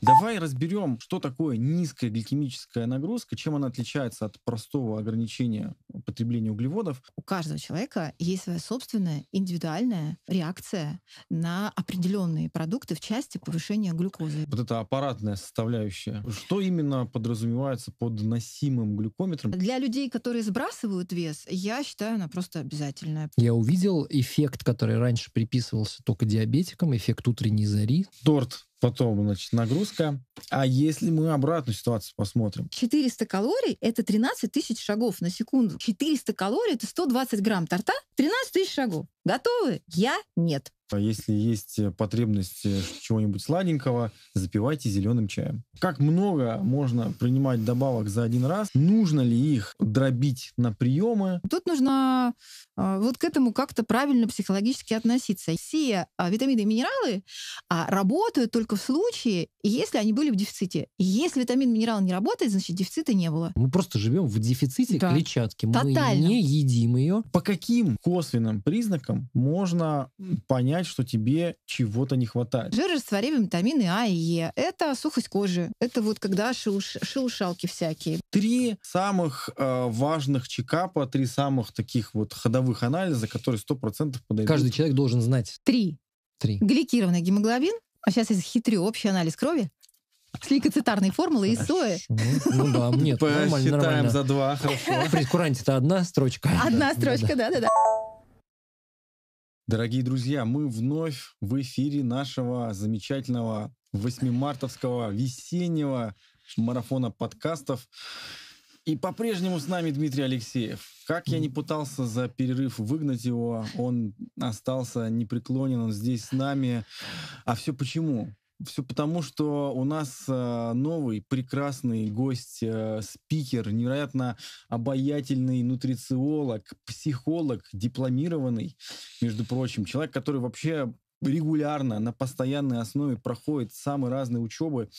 Давай разберем, что такое низкая гликемическая нагрузка, чем она отличается от простого ограничения потребления углеводов. У каждого человека есть своя собственная индивидуальная реакция на определенные продукты в части повышения глюкозы. Вот это аппаратная составляющая. Что именно подразумевается под носимым глюкометром? Для людей, которые сбрасывают вес, я считаю, она просто обязательная. Я увидел эффект, который раньше приписывался только диабетикам, эффект утренней зари. Торт Потом, значит, нагрузка. А если мы обратную ситуацию посмотрим? 400 калорий — это 13 тысяч шагов на секунду. 400 калорий — это 120 грамм торта, 13 тысяч шагов. Готовы? Я нет. А если есть э, потребность э, чего-нибудь сладенького, запивайте зеленым чаем. Как много можно принимать добавок за один раз? Нужно ли их дробить на приемы? Тут нужно а, вот к этому как-то правильно психологически относиться. Все а, витамины и минералы а, работают только в случае, если они были в дефиците. Если витамин минерал не работает, значит дефицита не было. Мы просто живем в дефиците да. клетчатки. Мы не едим ее. По каким косвенным признакам можно понять, что тебе чего-то не хватает. Жиры с витамины А и Е. Это сухость кожи. Это вот когда шелуш... шелушалки всякие. Три самых э, важных чекапа, три самых таких вот ходовых анализа, которые сто процентов подойдут. Каждый человек должен знать. Три. Три. Гликированный гемоглобин. А сейчас я хитрю. Общий анализ крови. С лейкоцитарной формулы и сои. Ну, ну, да, нет, нормально, нормально. за два, хорошо. Прескуранте это одна строчка. Одна строчка, да-да-да. Дорогие друзья, мы вновь в эфире нашего замечательного 8 мартовского весеннего марафона подкастов. И по-прежнему с нами Дмитрий Алексеев. Как я не пытался за перерыв выгнать его, он остался непреклонен, он здесь с нами. А все почему? Все потому, что у нас а, новый прекрасный гость, э, спикер, невероятно обаятельный нутрициолог, психолог, дипломированный, между прочим, человек, который вообще регулярно, на постоянной основе проходит самые разные учебы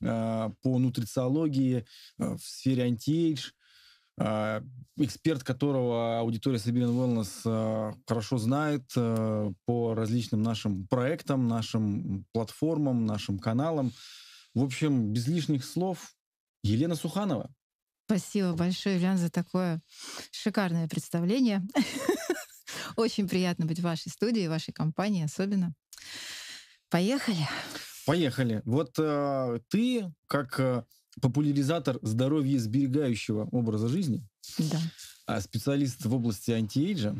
э, по нутрициологии э, в сфере антиэйдж, а, эксперт, которого аудитория Siberian Wellness а, хорошо знает а, по различным нашим проектам, нашим платформам, нашим каналам. В общем, без лишних слов, Елена Суханова. Спасибо большое, Ильян, за такое шикарное представление. Очень приятно быть в вашей студии, в вашей компании особенно. Поехали. Поехали. Вот э, ты, как э, популяризатор здоровья сберегающего образа жизни, да. А специалист в области антиэйджа,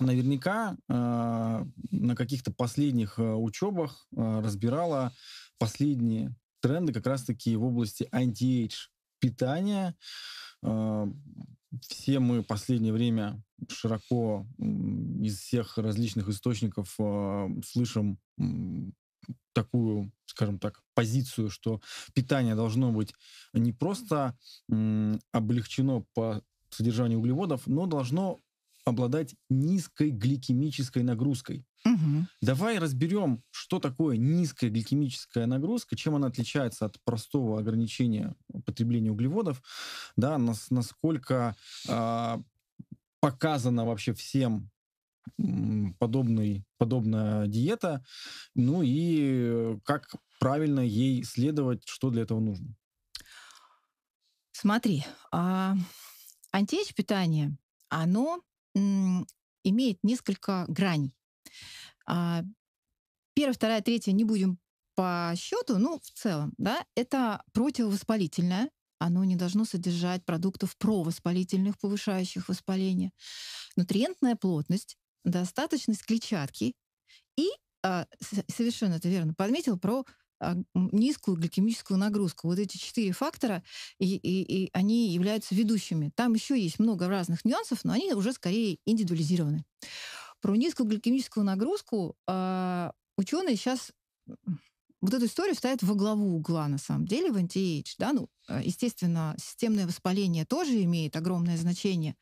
наверняка э, на каких-то последних а, учебах э, разбирала последние тренды как раз-таки в области антиэйдж питания. Э, все мы в последнее время широко из всех различных источников э, слышим такую, скажем так, позицию, что питание должно быть не просто облегчено по содержанию углеводов, но должно обладать низкой гликемической нагрузкой. Угу. Давай разберем, что такое низкая гликемическая нагрузка, чем она отличается от простого ограничения потребления углеводов, да, нас, насколько э, показано вообще всем подобный, подобная диета, ну и как правильно ей следовать, что для этого нужно? Смотри, а, антиэйдж питание, оно имеет несколько граней. А, первая, вторая, третья не будем по счету, ну, в целом, да, это противовоспалительное, оно не должно содержать продуктов провоспалительных, повышающих воспаление. Нутриентная плотность достаточность клетчатки и а, совершенно это верно подметил про а, низкую гликемическую нагрузку. Вот эти четыре фактора, и, и, и они являются ведущими. Там еще есть много разных нюансов, но они уже скорее индивидуализированы. Про низкую гликемическую нагрузку а, ученые сейчас вот эту историю ставят во главу угла, на самом деле, в антиэйдж Да? Ну, а, естественно, системное воспаление тоже имеет огромное значение.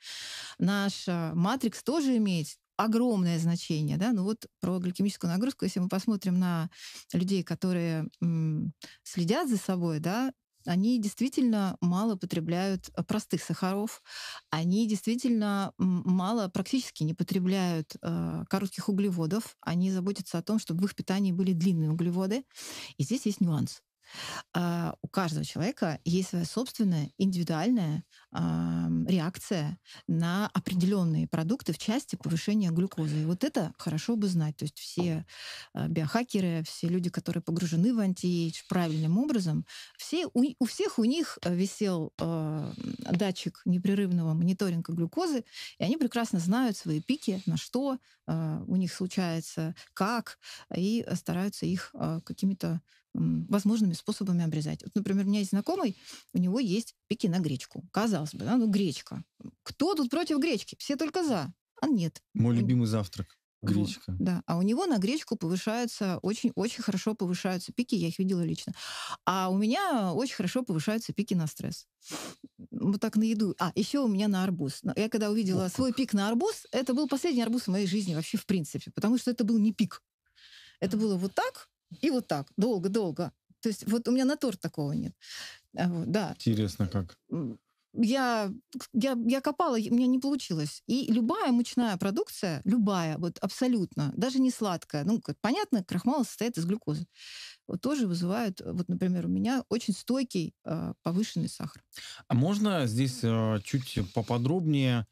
Наш матрикс тоже имеет огромное значение, да, ну вот про гликемическую нагрузку, если мы посмотрим на людей, которые м, следят за собой, да, они действительно мало потребляют э, простых сахаров, они действительно мало, практически не потребляют э, коротких углеводов, они заботятся о том, чтобы в их питании были длинные углеводы. И здесь есть нюанс. А, у каждого человека есть своя собственная индивидуальная реакция на определенные продукты в части повышения глюкозы. И вот это хорошо бы знать. То есть все а, биохакеры, все люди, которые погружены в антиэйдж правильным образом, все, у, у всех у них э, висел а, датчик непрерывного мониторинга глюкозы, и они прекрасно знают свои пики, на что а, у них случается, как, и стараются их а, какими-то возможными способами обрезать. Вот, например, у меня есть знакомый, у него есть пики на гречку. Казалось бы, да, ну гречка. Кто тут против гречки? Все только за. А нет. Мой он... любимый завтрак. Гречка. да. А у него на гречку повышаются, очень-очень хорошо повышаются пики, я их видела лично. А у меня очень хорошо повышаются пики на стресс. Вот так на еду. А, еще у меня на арбуз. Я когда увидела О, свой пик на арбуз, это был последний арбуз в моей жизни вообще в принципе, потому что это был не пик. Это было вот так, и вот так, долго-долго. То есть вот у меня на торт такого нет. А да. Интересно, как? Я, я, я копала, у меня не получилось. И любая мучная продукция, любая, вот абсолютно, даже не сладкая, ну, понятно, крахмал состоит из глюкозы, вот тоже вызывает, вот, например, у меня очень стойкий э, повышенный сахар. А можно здесь э, чуть поподробнее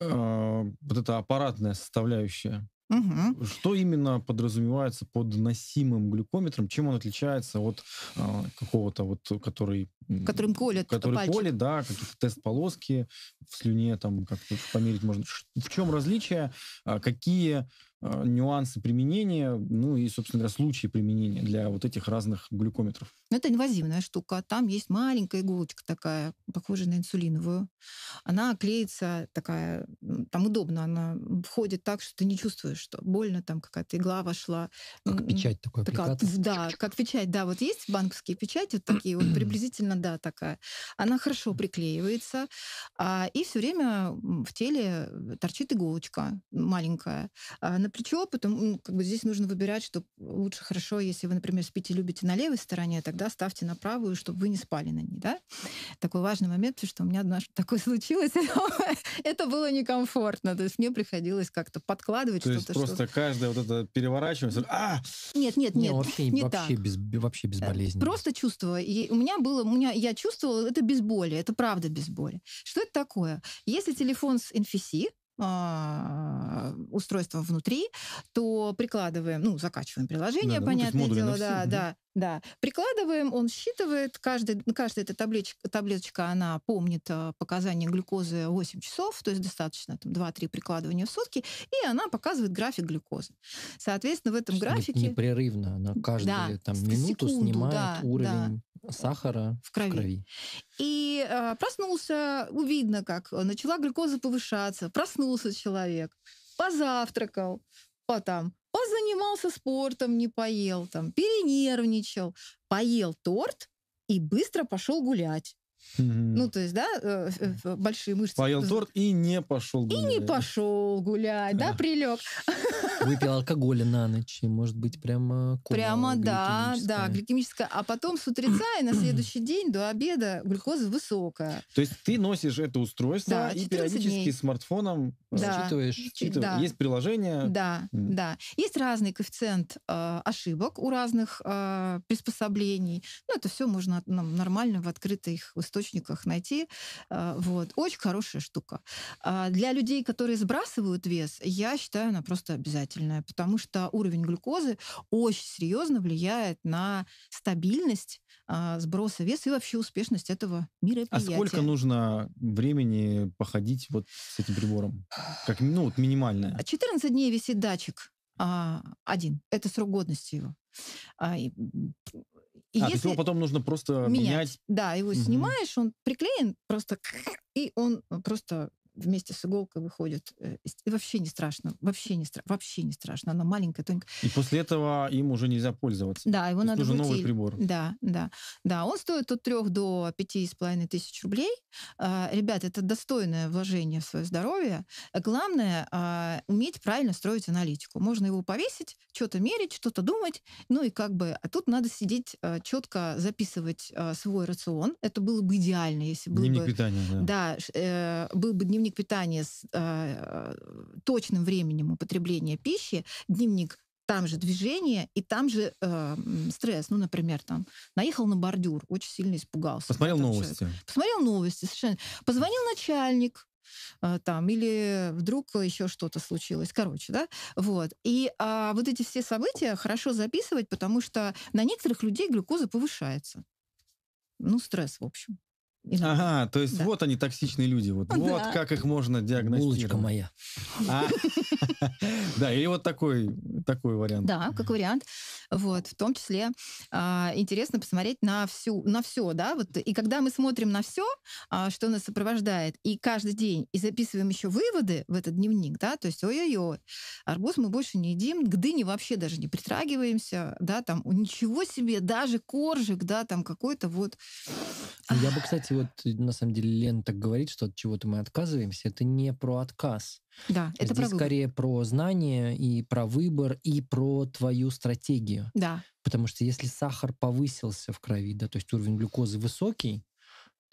э, вот эта аппаратная составляющая? Угу. Что именно подразумевается под носимым глюкометром? Чем он отличается от э, какого-то вот, который... Которым колят Который пальчик. колет, да, какие-то тест-полоски в слюне, там, как померить можно. В чем различие? А, какие Э, нюансы применения, ну и, собственно говоря, случаи применения для вот этих разных глюкометров. Ну, это инвазивная штука. Там есть маленькая иголочка такая, похожая на инсулиновую. Она клеится такая, там удобно, она входит так, что ты не чувствуешь, что больно, там какая-то игла вошла. Как печать такой такая, Да, как печать, да. Вот есть банковские печати вот такие, вот приблизительно, да, такая. Она хорошо приклеивается, а, и все время в теле торчит иголочка маленькая. А, на плечо, потом ну, как бы здесь нужно выбирать, что лучше хорошо, если вы, например, спите, любите на левой стороне, тогда ставьте на правую, чтобы вы не спали на ней, да? Такой важный момент, потому что у меня однажды такое случилось, это было некомфортно, то есть мне приходилось как-то подкладывать что-то. То есть просто каждое вот это переворачивается, а! Нет, нет, нет, вообще, не так. вообще без э, болезни. Просто чувство. И у меня было, у меня, я чувствовала это без боли, это правда без боли. Что это такое? Если телефон с NFC, а, устройство внутри, то прикладываем, ну, закачиваем приложение, да, ну, понятное ну, дело, да, все, да, да, да, прикладываем, он считывает, каждый, ну, каждая эта табличка, таблеточка, она помнит а, показания глюкозы 8 часов, то есть достаточно там 2-3 прикладывания в сутки, и она показывает график глюкозы. Соответственно, в этом Что графике... Непрерывно, она каждую да, там, минуту секунду, снимает да, уровень да, сахара в крови. В крови. И э, проснулся, видно, как начала глюкоза повышаться, проснулся человек, позавтракал, потом Позанимался спортом, не поел там, перенервничал, поел торт и быстро пошел гулять. Угу. Ну, то есть, да, э, большие мышцы. Поел торт и не пошел гулять. И не пошел гулять, да, прилег. Выпил алкоголя на ночь, и, может быть, прямо Прямо, да, да, гликемическая. А потом с утреца и на следующий день до обеда глюкоза высокая. То есть ты носишь это устройство и периодически смартфоном э, да. считываешь. Есть приложение. Да, да. Есть разный коэффициент э, ошибок у разных приспособлений. Ну, это все можно ну, нормально в открытых устройствах источниках найти. А, вот. Очень хорошая штука. А, для людей, которые сбрасывают вес, я считаю, она просто обязательная, потому что уровень глюкозы очень серьезно влияет на стабильность а, сброса веса и вообще успешность этого мероприятия. А сколько нужно времени походить вот с этим прибором? Как, ну, вот минимальное. 14 дней висит датчик. один. Это срок годности его. И а, если... его потом нужно просто менять. менять. Да, его угу. снимаешь, он приклеен просто, и он просто вместе с иголкой выходит. Э, и вообще не страшно. Вообще не, стра- вообще не страшно. Она маленькая, тоненькая. И после этого им уже нельзя пользоваться. Да, его То надо уже новый прибор. Да, да. Да, он стоит от 3 до 5,5 тысяч рублей. А, ребят, это достойное вложение в свое здоровье. Главное а, уметь правильно строить аналитику. Можно его повесить, что-то мерить, что-то думать. Ну и как бы... А тут надо сидеть э, четко записывать э, свой рацион. Это было бы идеально, если был дневник бы... питания, да. Да, э, был бы дневник дневник питания с а, э, точным временем употребления пищи, дневник там же движение и там же э, стресс. Ну, например, там наехал на бордюр, очень сильно испугался. Посмотрел новости. Человек. Посмотрел новости, совершенно. Позвонил начальник, э, там, или вдруг еще что-то случилось. Короче, да? Вот. И а, вот эти все события хорошо записывать, потому что на некоторых людей глюкоза повышается. Ну, стресс, в общем. Ага, то есть да. вот они токсичные люди, вот, ну да. вот как их можно диагностировать. Булочка моя. А? да, или вот такой, такой вариант. Да, как вариант. Вот, в том числе а, интересно посмотреть на всю, на все, да, вот, и когда мы смотрим на все, а, что нас сопровождает, и каждый день, и записываем еще выводы в этот дневник, да, то есть, ой-ой-ой, арбуз мы больше не едим, к дыне вообще даже не притрагиваемся, да, там, ничего себе, даже коржик, да, там какой-то вот... Я бы, кстати, если вот э, на самом деле Лен так говорит, что от чего-то мы отказываемся, это не про отказ. Да, это Здесь про выбор. скорее про знание и про выбор и про твою стратегию. Да. Потому что если сахар повысился в крови, да, то есть уровень глюкозы высокий,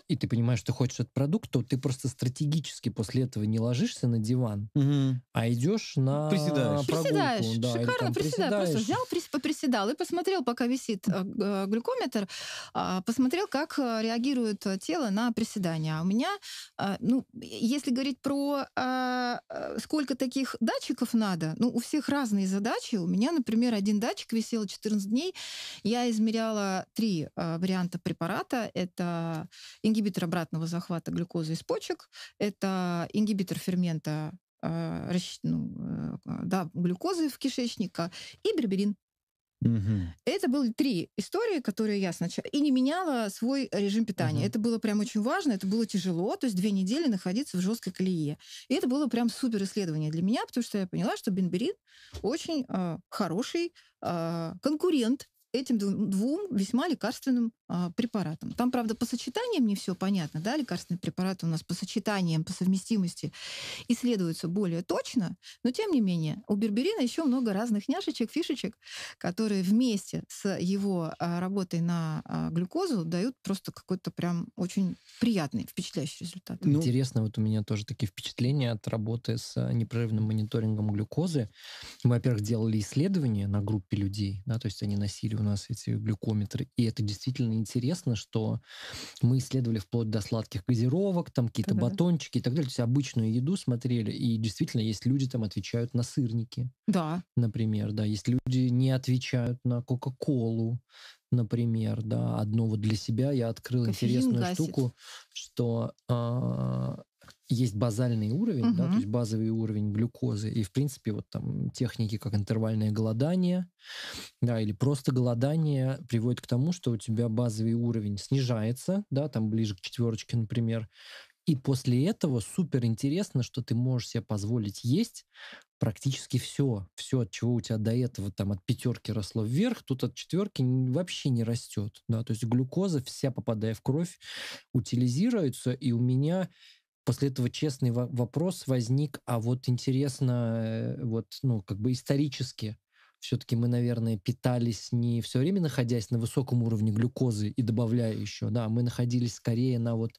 и ты понимаешь, что ты хочешь этот продукт, то ты просто стратегически после этого не ложишься на диван, угу. а идешь на приседаешь. прогулку. Приседаешь. Да, Шикарно там, приседаешь. приседаешь. Просто взял, прис, поприседал и посмотрел, пока висит э, э, глюкометр, а, посмотрел, как э, реагирует тело на приседания. А у меня, ну, если говорить про а, сколько таких датчиков надо, ну, у всех разные задачи. У меня, например, один датчик висел 14 дней. Я измеряла три варианта препарата. Это Ингибитор обратного захвата глюкозы из почек. Это ингибитор фермента э, ну, э, да, глюкозы в кишечника и берберин. Угу. Это были три истории, которые я сначала... И не меняла свой режим питания. Угу. Это было прям очень важно, это было тяжело, то есть две недели находиться в жесткой колее. И это было прям супер исследование для меня, потому что я поняла, что бенберин очень э, хороший э, конкурент этим двум весьма лекарственным а, препаратам. Там, правда, по сочетаниям не все понятно, да, лекарственные препараты у нас по сочетаниям, по совместимости исследуются более точно, но тем не менее у берберина еще много разных няшечек, фишечек, которые вместе с его а, работой на а, глюкозу дают просто какой-то прям очень приятный, впечатляющий результат. Ну, Интересно, вот у меня тоже такие впечатления от работы с непрерывным мониторингом глюкозы. Мы, во-первых, делали исследования на группе людей, да, то есть они носили у нас эти глюкометры. И это действительно интересно, что мы исследовали вплоть до сладких газировок, там какие-то да. батончики и так далее. То есть обычную еду смотрели, и действительно есть люди там отвечают на сырники. Да. Например, да. Есть люди не отвечают на Кока-Колу, например, да. Одно вот для себя я открыл Кофеин интересную гасит. штуку, что а, есть базальный уровень, угу. да, то есть базовый уровень глюкозы, и, в принципе, вот там техники, как интервальное голодание, да, или просто голодание приводит к тому, что у тебя базовый уровень снижается, да, там ближе к четверочке, например, и после этого супер интересно, что ты можешь себе позволить есть практически все. Все, от чего у тебя до этого там от пятерки росло вверх, тут от четверки вообще не растет. Да? То есть глюкоза вся, попадая в кровь, утилизируется. И у меня После этого честный вопрос возник, а вот интересно, э, вот, ну, как бы исторически, все-таки мы, наверное, питались не все время находясь на высоком уровне глюкозы и добавляя еще, да, мы находились скорее на вот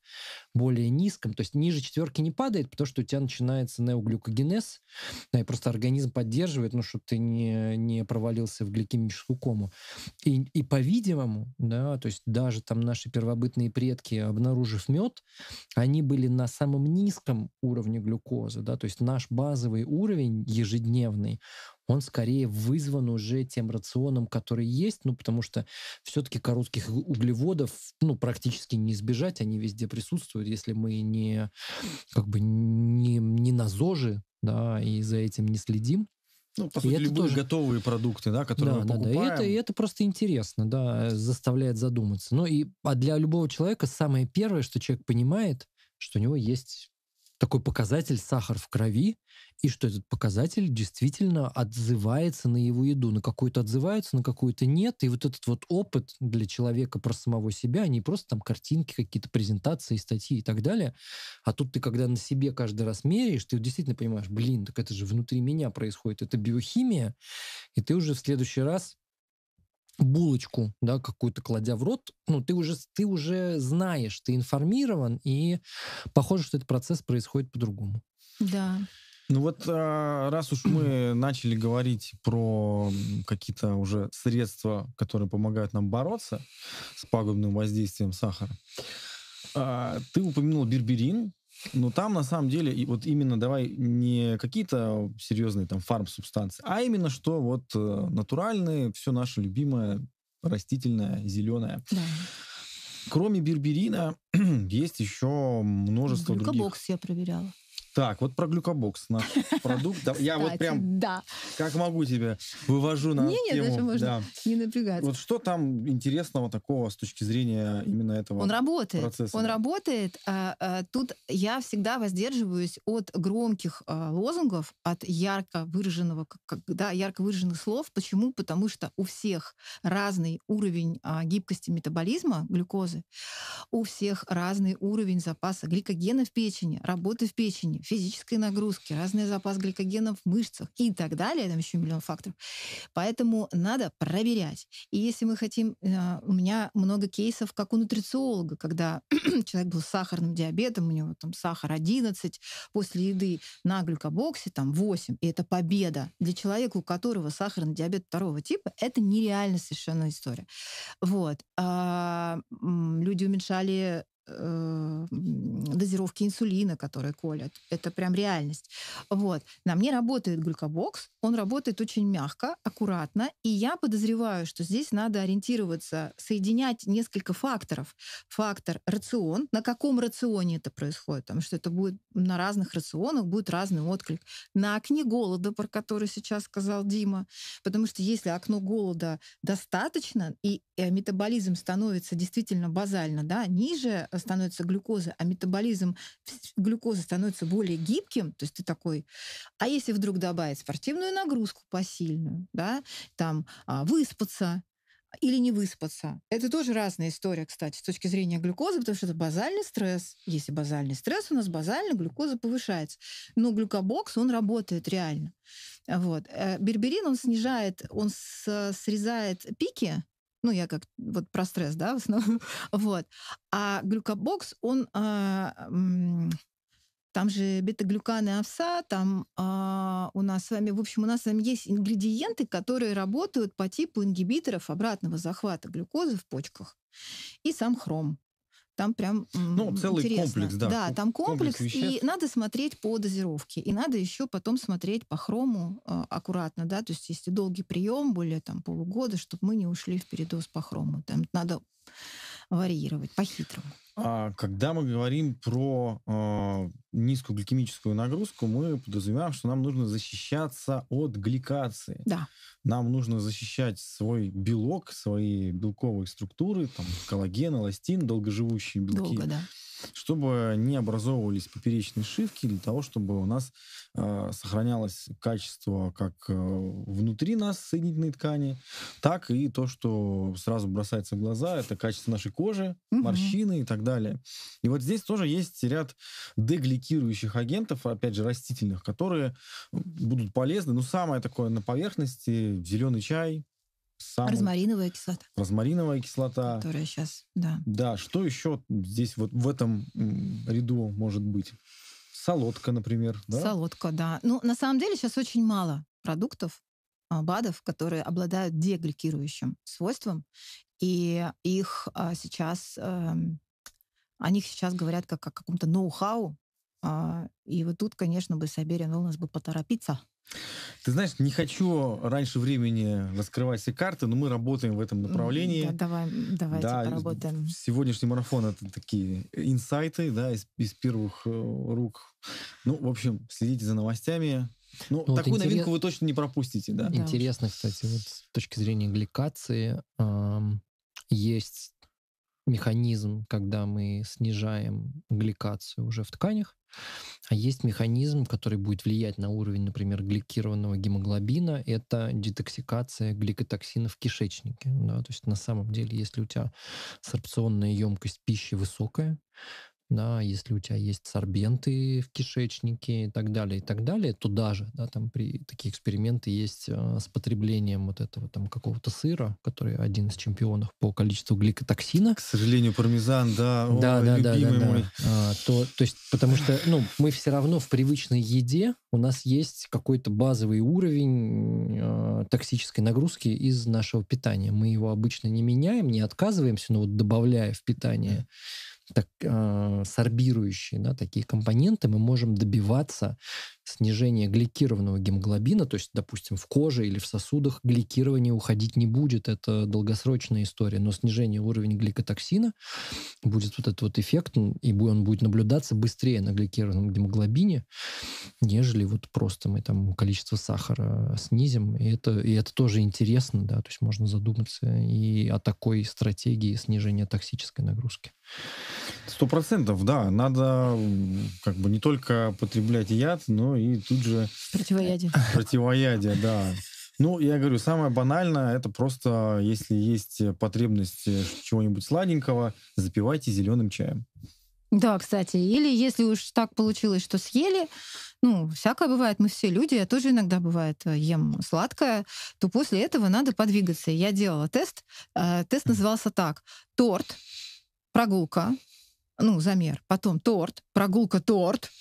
более низком, то есть ниже четверки не падает, потому что у тебя начинается неоглюкогенез, да, и просто организм поддерживает, ну, чтобы ты не, не провалился в гликемическую кому. И, и по-видимому, да, то есть даже там наши первобытные предки, обнаружив мед, они были на самом низком уровне глюкозы, да, то есть наш базовый уровень ежедневный, он скорее вызван уже тем рационом, который есть, ну, потому что все-таки коротких углеводов, ну, практически не избежать, они везде присутствуют, если мы не, как бы, не, не на ЗОЖе, да, и за этим не следим. Ну, по сути, и любые тоже... готовые продукты, да, которые да, мы да, покупаем. Да, и это, и это просто интересно, да, э, заставляет задуматься. Ну, и а для любого человека самое первое, что человек понимает, что у него есть такой показатель сахар в крови, и что этот показатель действительно отзывается на его еду. На какую-то отзывается, на какую-то нет. И вот этот вот опыт для человека про самого себя, а не просто там картинки, какие-то презентации, статьи и так далее, а тут ты когда на себе каждый раз меряешь, ты действительно понимаешь, блин, так это же внутри меня происходит, это биохимия, и ты уже в следующий раз булочку, да, какую-то кладя в рот, ну, ты уже, ты уже знаешь, ты информирован, и похоже, что этот процесс происходит по-другому. Да. Ну вот, а, раз уж мы начали говорить про какие-то уже средства, которые помогают нам бороться с пагубным воздействием сахара, а, ты упомянул берберин, ну, там, на самом деле, и вот именно давай не какие-то серьезные там фарм-субстанции, а именно что вот э, натуральные, все наше любимое, растительное, зеленое. Да. Кроме берберина, есть еще множество Глюкобокс других. я проверяла. Так, вот про глюкобокс наш продукт. Я вот прям да. как могу тебе вывожу на не, тему. Нет, можно да. не напрягаться. Вот что там интересного такого с точки зрения именно этого Он работает. Процесса? Он работает. А, а, тут я всегда воздерживаюсь от громких а, лозунгов, от ярко выраженного, да, ярко выраженных слов. Почему? Потому что у всех разный уровень гибкости метаболизма глюкозы, у всех разный уровень запаса гликогена в печени, работы в печени, питании, физической нагрузки, разный запас гликогена в мышцах и так далее. Там еще миллион факторов. Поэтому надо проверять. И если мы хотим... А, у меня много кейсов, как у нутрициолога, когда человек был с сахарным диабетом, у него там сахар 11, после еды на глюкобоксе там 8, и это победа. Для человека, у которого сахарный диабет второго типа, это нереально совершенно история. Вот. А, люди уменьшали э, дозировки инсулина, которые колят. Это прям реальность. Вот. На мне работает глюкобокс. Он работает очень мягко, аккуратно. И я подозреваю, что здесь надо ориентироваться, соединять несколько факторов. Фактор рацион. На каком рационе это происходит? Потому что это будет на разных рационах будет разный отклик. На окне голода, про который сейчас сказал Дима. Потому что если окно голода достаточно, и э, метаболизм становится действительно базально, да, ниже э, становится глюкоза, а метаболизм глюкозы становится более гибким, то есть ты такой... А если вдруг добавить спортивную нагрузку посильную, да, там а, выспаться, или не выспаться. Это тоже разная история, кстати, с точки зрения глюкозы, потому что это базальный стресс. Если базальный стресс, у нас базальная глюкоза повышается. Но глюкобокс, он работает реально. Вот. Э, берберин, он снижает, он срезает пики, ну, я как вот про стресс, да, в основном. вот. А глюкобокс, он... А, там же бета-глюканы овса, там а, у нас с вами, в общем, у нас с вами есть ингредиенты, которые работают по типу ингибиторов обратного захвата глюкозы в почках. И сам хром. Там прям ну, целый интересно. комплекс, да. Да, там комплекс, комплекс и надо смотреть по дозировке, и надо еще потом смотреть по хрому э, аккуратно, да, то есть если долгий прием, более там полугода, чтобы мы не ушли в передоз по хрому. Там надо варьировать по-хитрому? А, когда мы говорим про э, низкую гликемическую нагрузку, мы подразумеваем, что нам нужно защищаться от гликации. Да. Нам нужно защищать свой белок, свои белковые структуры, там коллаген, эластин, долгоживущие белки. Долго, да чтобы не образовывались поперечные шивки, для того, чтобы у нас э, сохранялось качество как э, внутри нас соединительной ткани, так и то, что сразу бросается в глаза, это качество нашей кожи, угу. морщины и так далее. И вот здесь тоже есть ряд дегликирующих агентов, опять же, растительных, которые будут полезны. но самое такое на поверхности, зеленый чай, сам... Розмариновая кислота. Розмариновая кислота. Которая сейчас, да. Да, что еще здесь вот в этом ряду может быть? Солодка, например, да? Солодка, да. Ну, на самом деле сейчас очень мало продуктов, а, БАДов, которые обладают дегликирующим свойством, и их а, сейчас, эм, о них сейчас говорят как о каком-то ноу-хау, а, и вот тут, конечно, бы у нас бы поторопиться, ты знаешь, не хочу раньше времени раскрывать все карты, но мы работаем в этом направлении. Да, давай, давайте да, поработаем. Сегодняшний марафон — это такие инсайты да, из, из первых э, рук. Ну, в общем, следите за новостями, ну, ну, такую вот интерес... новинку вы точно не пропустите, да. Интересно, кстати, вот с точки зрения гликации эм, есть механизм, когда мы снижаем гликацию уже в тканях, а есть механизм, который будет влиять на уровень, например, гликированного гемоглобина, это детоксикация гликотоксинов в кишечнике. Да? То есть на самом деле, если у тебя сорбционная емкость пищи высокая, да, если у тебя есть сорбенты в кишечнике и так далее, и так далее, то даже, да, там при такие эксперименты есть э, с потреблением вот этого там какого-то сыра, который один из чемпионов по количеству гликотоксина. К сожалению, пармезан, да, да, о, да, да, да, мой. А, то, то есть, потому что, ну, мы все равно в привычной еде у нас есть какой-то базовый уровень э, токсической нагрузки из нашего питания. Мы его обычно не меняем, не отказываемся, но вот добавляя в питание так, э, сорбирующие да, такие компоненты, мы можем добиваться снижение гликированного гемоглобина, то есть, допустим, в коже или в сосудах гликирование уходить не будет, это долгосрочная история, но снижение уровня гликотоксина будет вот этот вот эффект, и он будет наблюдаться быстрее на гликированном гемоглобине, нежели вот просто мы там количество сахара снизим, и это, и это тоже интересно, да, то есть можно задуматься и о такой стратегии снижения токсической нагрузки. Сто процентов, да. Надо как бы не только потреблять яд, но и тут же... Противоядие. Противоядие, да. Ну, я говорю, самое банальное, это просто, если есть потребность чего-нибудь сладенького, запивайте зеленым чаем. Да, кстати. Или если уж так получилось, что съели, ну, всякое бывает, мы все люди, я тоже иногда бывает э, ем сладкое, то после этого надо подвигаться. Я делала тест. Э, тест назывался так. Торт, прогулка, ну, замер, потом торт, прогулка, торт.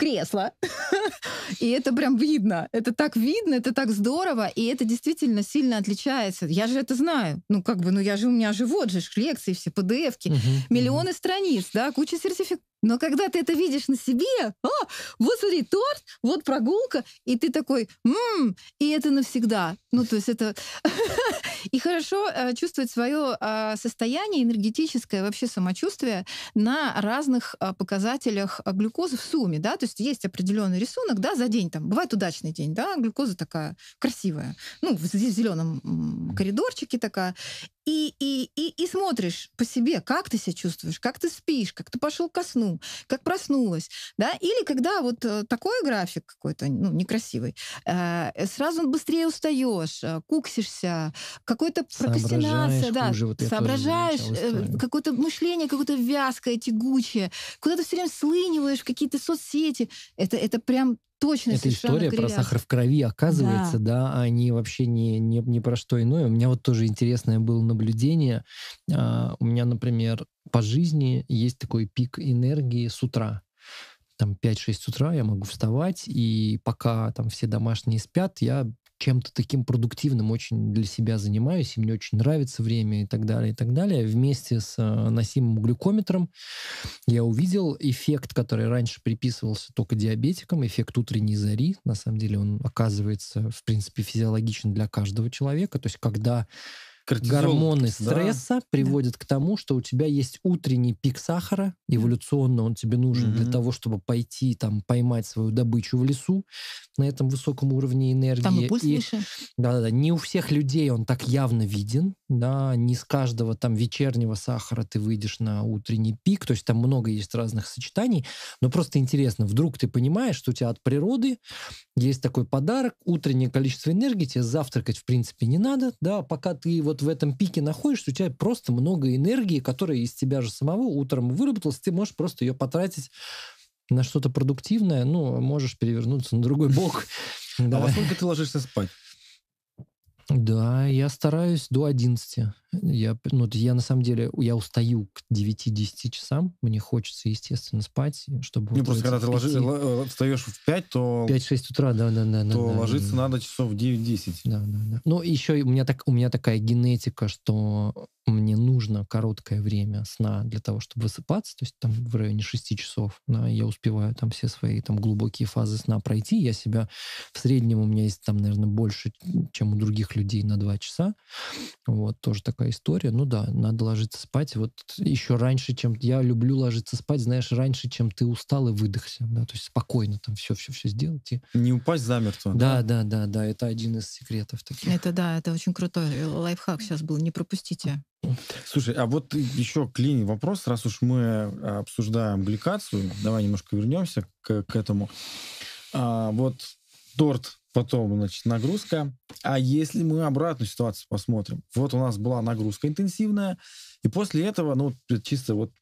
кресло. И это прям видно. Это так видно, это так здорово, и это действительно сильно отличается. Я же это знаю. Ну, как бы, ну, я же, у меня же вот же лекции, все PDF-ки, угу, миллионы угу. страниц, да, куча сертификатов но когда ты это видишь на себе, а, вот смотри, торт, вот прогулка, и ты такой, ммм, и это навсегда. Ну, то есть это... И хорошо э, чувствовать свое а, состояние энергетическое, вообще самочувствие на разных а, показателях а, глюкозы в сумме, да, то есть есть определенный рисунок, да, за день там, бывает удачный день, да, глюкоза такая красивая, ну, в зеленом коридорчике такая, и, и, и, и смотришь по себе, как ты себя чувствуешь, как ты спишь, как ты пошел ко сну, как проснулась, да, или когда вот э, такой график какой-то, ну, некрасивый, а, э, сразу быстрее устаешь, э, куксишься, какой-то прокрастинация, да, хуже, вот соображаешь, какое-то мышление какое-то вязкое, тягучее, куда то все время слыниваешь в какие-то соцсети, это, это прям точно Эта история кривят. про сахар в крови оказывается, да, да они вообще не, не, не про что иное. У меня вот тоже интересное было наблюдение. А, у меня, например, по жизни есть такой пик энергии с утра там 5-6 утра я могу вставать, и пока там все домашние спят, я чем-то таким продуктивным очень для себя занимаюсь, и мне очень нравится время и так далее, и так далее. Вместе с э, носимым глюкометром я увидел эффект, который раньше приписывался только диабетикам, эффект утренней зари. На самом деле он оказывается, в принципе, физиологичен для каждого человека. То есть когда Кортизол, гормоны да. стресса приводят к тому, что у тебя есть утренний пик сахара, эволюционно он тебе нужен mm-hmm. для того, чтобы пойти там поймать свою добычу в лесу на этом высоком уровне энергии. Там и пульс и, выше. Да-да-да, не у всех людей он так явно виден, да, не с каждого там вечернего сахара ты выйдешь на утренний пик, то есть там много есть разных сочетаний, но просто интересно, вдруг ты понимаешь, что у тебя от природы есть такой подарок, утреннее количество энергии, тебе завтракать в принципе не надо, да, пока ты вот в этом пике находишься, у тебя просто много энергии, которая из тебя же самого утром выработалась, ты можешь просто ее потратить на что-то продуктивное, ну, а можешь перевернуться на другой бок. А во сколько ты ложишься спать? Да, я стараюсь до 11. Я, ну, я на самом деле, я устаю к 9-10 часам. Мне хочется, естественно, спать, чтобы... Ну, просто когда ты ложи, э, встаешь в 5, то... 5-6 утра, да, да, да. То да, ложиться да, надо часов в 9-10. Да, да, да. Ну, еще у меня, так, у меня такая генетика, что мне нужно нужно короткое время сна для того, чтобы высыпаться, то есть там в районе 6 часов да, я успеваю там все свои там глубокие фазы сна пройти, я себя в среднем у меня есть там, наверное, больше, чем у других людей на 2 часа, вот, тоже такая история, ну да, надо ложиться спать, вот еще раньше, чем я люблю ложиться спать, знаешь, раньше, чем ты устал и выдохся, да, то есть спокойно там все-все-все сделать. И... Не упасть замертво. Да, да, да, да, да, это один из секретов таких. Это да, это очень крутой э, лайфхак сейчас был, не пропустите. Слушай, а вот еще к вопрос, раз уж мы э, обсуждаем гликацию, давай немножко вернемся к, к этому. А, вот торт, потом, значит, нагрузка. А если мы обратную ситуацию посмотрим? Вот у нас была нагрузка интенсивная, и после этого, ну, чисто вот,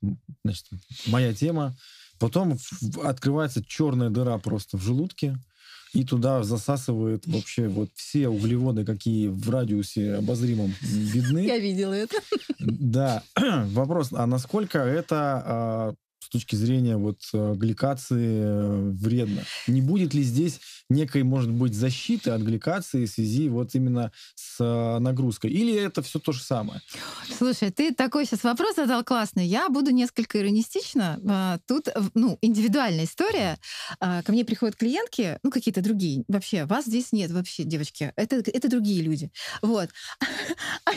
значит, моя тема, потом открывается черная дыра просто в желудке, и туда засасывает вообще вот все углеводы, какие в радиусе обозримом видны. Я видела это. Да. Вопрос, а насколько это а, с точки зрения вот э, гликации э, вредно. Не будет ли здесь некой, может быть, защиты от гликации в связи вот именно с э, нагрузкой? Или это все то же самое? Слушай, ты такой сейчас вопрос задал классный. Я буду несколько иронистично а, Тут, ну, индивидуальная история. А, ко мне приходят клиентки, ну, какие-то другие. Вообще, вас здесь нет вообще, девочки. Это, это другие люди. Вот.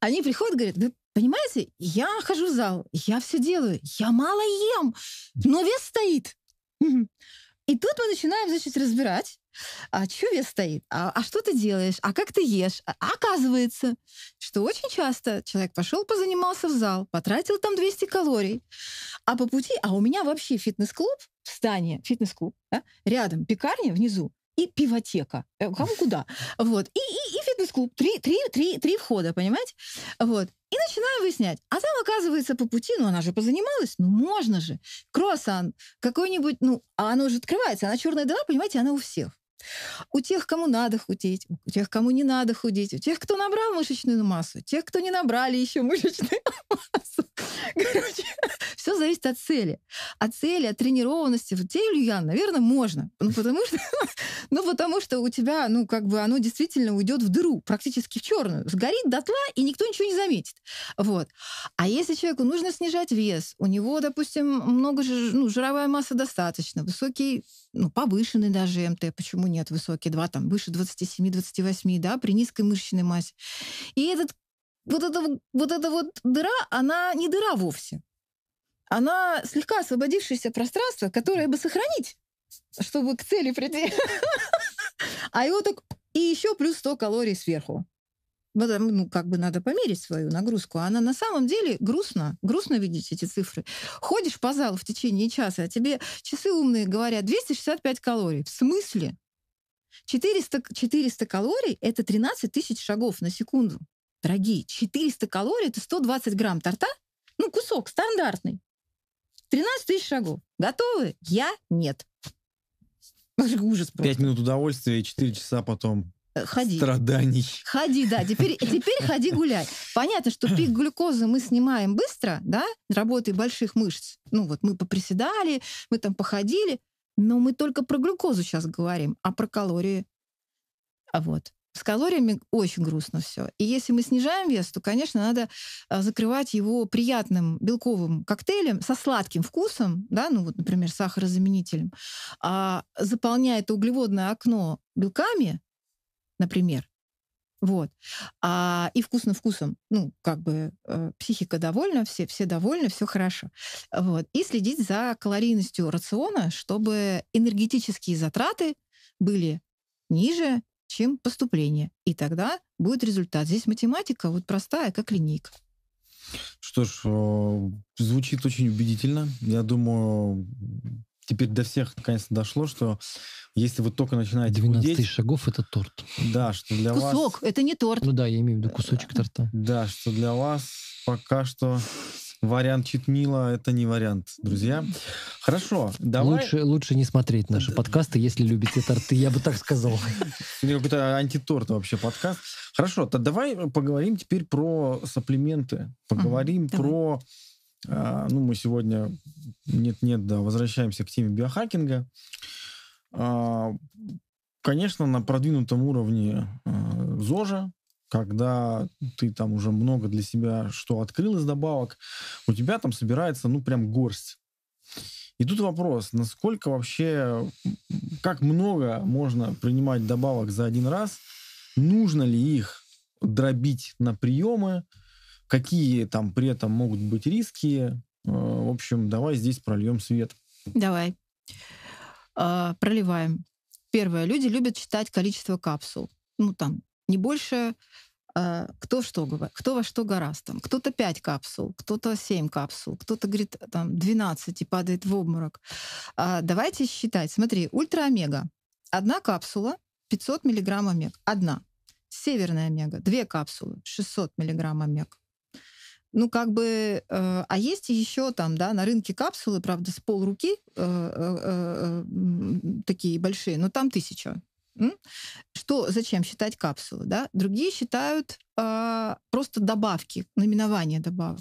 Они приходят, говорят, Понимаете, я хожу в зал, я все делаю, я мало ем, но вес стоит. И тут мы начинаем, значит, разбирать, а что вес стоит, а, а что ты делаешь, а как ты ешь. А, оказывается, что очень часто человек пошел, позанимался в зал, потратил там 200 калорий, а по пути, а у меня вообще фитнес-клуб в стане, фитнес-клуб, да, рядом пекарня внизу, и пивотека. Э, кому куда? Вот. И, и, и фитнес-клуб. Три, три, три, три входа, понимаете? Вот. И начинаю выяснять. А там, оказывается, по пути, ну, она же позанималась, ну, можно же. Круассан, какой-нибудь, ну, а оно же открывается, она черная дыра, понимаете, она у всех. У тех, кому надо худеть, у тех, кому не надо худеть, у тех, кто набрал мышечную массу, тех, кто не набрали еще мышечную массу. Короче, все зависит от цели. От цели, от тренированности. Вот тебе, Ульян, наверное, можно. Ну, потому что, ну, потому что у тебя, ну, как бы оно действительно уйдет в дыру, практически в черную. Сгорит дотла, и никто ничего не заметит. Вот. А если человеку нужно снижать вес, у него, допустим, много ну, жировая масса достаточно, высокий ну, повышенный даже МТ, почему нет, высокий 2, там, выше 27-28, да, при низкой мышечной массе. И этот, вот, эта, вот эта вот дыра, она не дыра вовсе. Она слегка освободившееся пространство, которое бы сохранить, чтобы к цели прийти. А его так... И еще плюс 100 калорий сверху ну, как бы надо померить свою нагрузку. А она на самом деле грустно, грустно видеть эти цифры. Ходишь по залу в течение часа, а тебе часы умные говорят 265 калорий. В смысле? 400, 400 калорий — это 13 тысяч шагов на секунду. Дорогие, 400 калорий — это 120 грамм торта, ну, кусок стандартный. 13 тысяч шагов. Готовы? Я нет. Ужас просто. Пять минут удовольствия и четыре часа потом Э, ходи. Страданий. Ходи, да. Теперь, теперь ходи гуляй. Понятно, что пик глюкозы мы снимаем быстро, да, работой больших мышц. Ну вот мы поприседали, мы там походили, но мы только про глюкозу сейчас говорим, а про калории. А вот. С калориями очень грустно все. И если мы снижаем вес, то, конечно, надо а, закрывать его приятным белковым коктейлем со сладким вкусом, да, ну вот, например, сахарозаменителем, а заполняя это углеводное окно белками, например. Вот. А, и вкусно вкусом. Ну, как бы э, психика довольна, все, все довольны, все хорошо. Вот. И следить за калорийностью рациона, чтобы энергетические затраты были ниже, чем поступление. И тогда будет результат. Здесь математика вот простая, как линейка. Что ж, э, звучит очень убедительно. Я думаю, теперь до всех наконец-то дошло, что если вы только начинаете 12 худеть... шагов — это торт. Да, что для Кусок, вас... Кусок, это не торт. Ну да, я имею в виду кусочек э, торта. Да, что для вас пока что вариант читмила — это не вариант, друзья. Хорошо, давай... Лучше, лучше не смотреть наши подкасты, если любите торты, я бы так сказал. Какой-то антиторт вообще подкаст. Хорошо, то давай поговорим теперь про саплименты. Поговорим про а, ну, мы сегодня, нет-нет, да, возвращаемся к теме биохакинга. А, конечно, на продвинутом уровне а, ЗОЖа, когда ты там уже много для себя что открыл из добавок, у тебя там собирается, ну, прям горсть. И тут вопрос, насколько вообще, как много можно принимать добавок за один раз, нужно ли их дробить на приемы, Какие там при этом могут быть риски? Э, в общем, давай здесь прольем свет. Давай. А, проливаем. Первое. Люди любят считать количество капсул. Ну, там, не больше а, кто что кто во что гораст. Там, кто-то 5 капсул, кто-то 7 капсул, кто-то говорит там 12 и падает в обморок. А, давайте считать. Смотри, ультра-омега. Одна капсула 500 миллиграмм омега Одна. Северная омега. Две капсулы 600 миллиграмм омега ну, как бы, э, а есть еще там, да, на рынке капсулы, правда, с полруки э, э, э такие большие, но там тысяча. М? Что, зачем считать капсулы, да? Другие считают э, просто добавки, наименование добавок.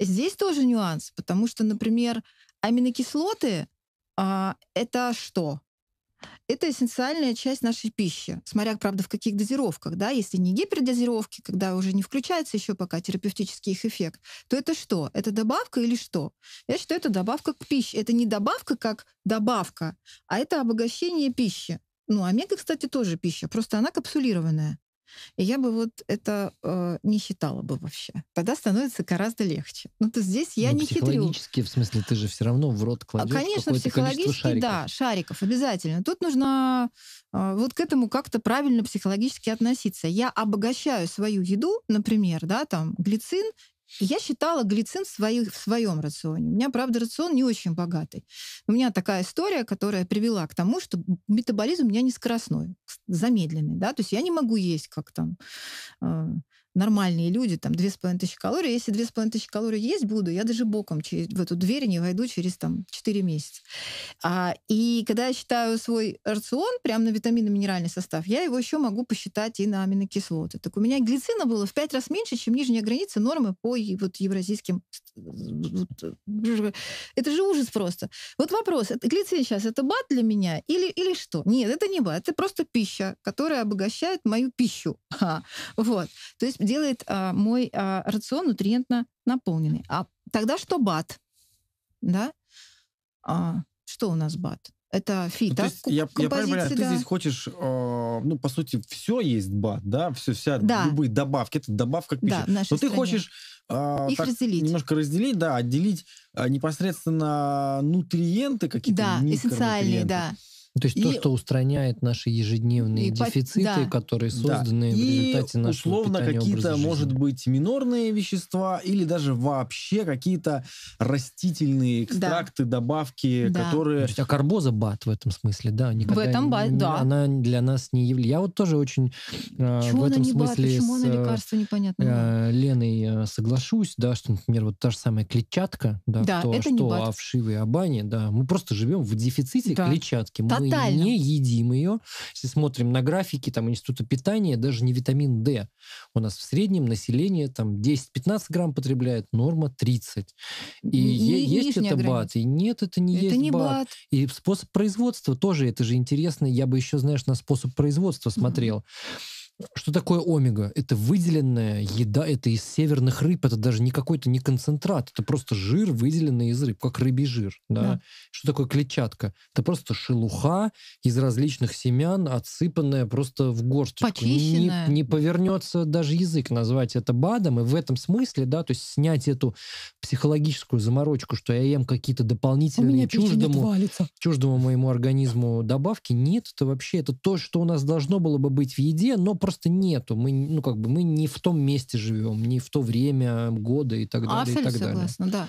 Здесь тоже нюанс, потому что, например, аминокислоты э, это что? это эссенциальная часть нашей пищи, смотря, правда, в каких дозировках, да, если не гипердозировки, когда уже не включается еще пока терапевтический их эффект, то это что? Это добавка или что? Я считаю, это добавка к пище. Это не добавка как добавка, а это обогащение пищи. Ну, омега, кстати, тоже пища, просто она капсулированная. И я бы вот это э, не считала бы вообще. Тогда становится гораздо легче. Ну то здесь я Но ну, не психологически, хитрю. в смысле, ты же все равно в рот а, кладешь. конечно, психологически, шариков. да, шариков обязательно. Тут нужно э, вот к этому как-то правильно психологически относиться. Я обогащаю свою еду, например, да, там глицин я считала глицин в, свою, в своем рационе. У меня, правда, рацион не очень богатый. У меня такая история, которая привела к тому, что метаболизм у меня не скоростной, замедленный. Да? То есть я не могу есть как там а, нормальные люди, там, две с 2500 калорий. Если две с 2500 калорий есть буду, я даже боком через, в эту дверь не войду через там четыре месяца. А, и когда я считаю свой рацион прямо на витаминно-минеральный состав, я его еще могу посчитать и на аминокислоты. Так у меня глицина было в пять раз меньше, чем нижняя граница нормы по вот, евразийским... Э, это же ужас просто. Вот вопрос, это, глицин сейчас это бат для меня или, или что? Нет, это не бат, это просто пища, которая обогащает мою пищу. Ха. Вот. То есть делает а, мой а, рацион нутриентно наполненный. А тогда что БАТ? Да? А, что у нас БАТ? Это фито. Ну, то я, я понимаю, а да. ты здесь хочешь, э, ну, по сути, все есть бат, да, все, вся, да. любые добавки, это добавка к пище. Да, Но ты хочешь э, их так, разделить. Немножко разделить, да, отделить э, непосредственно нутриенты какие-то. Да, эссенциальные, да. Ну, то есть и... то, что устраняет наши ежедневные и дефициты, да. которые созданы да. в результате и нашего условно какие-то, может быть, минорные вещества или даже вообще какие-то растительные экстракты, да. добавки, да. которые... Ну, то есть, а карбоза бат в этом смысле, да? Никогда в этом бат, да. Она для нас не является... Я вот тоже очень э, в этом смысле... Бат, почему с, она лекарство, непонятно. Э, э Леной э, соглашусь, да, что, например, вот та же самая клетчатка, да, да то, это что не бат. да, мы просто живем в дефиците да. клетчатки. Мы Тотально. не едим ее. Если смотрим на графики там института питания, даже не витамин D. У нас в среднем население там 10-15 грамм потребляет, норма 30. И, и есть это граница. бат, и нет, это не это есть не бат. бат. И способ производства тоже, это же интересно. Я бы еще, знаешь, на способ производства смотрел. Mm-hmm что такое омега? Это выделенная еда, это из северных рыб, это даже не какой-то не концентрат, это просто жир, выделенный из рыб, как рыбий жир. Да? Да. Что такое клетчатка? Это просто шелуха из различных семян, отсыпанная просто в горсточку. Почищенная. Не, не повернется даже язык назвать это БАДом, и в этом смысле, да, то есть снять эту психологическую заморочку, что я ем какие-то а дополнительные чуждому, чуждому моему организму добавки, нет, это вообще это то, что у нас должно было бы быть в еде, но просто нету. Мы, ну, как бы мы не в том месте живем, не в то время года и так далее. и так согласна, далее.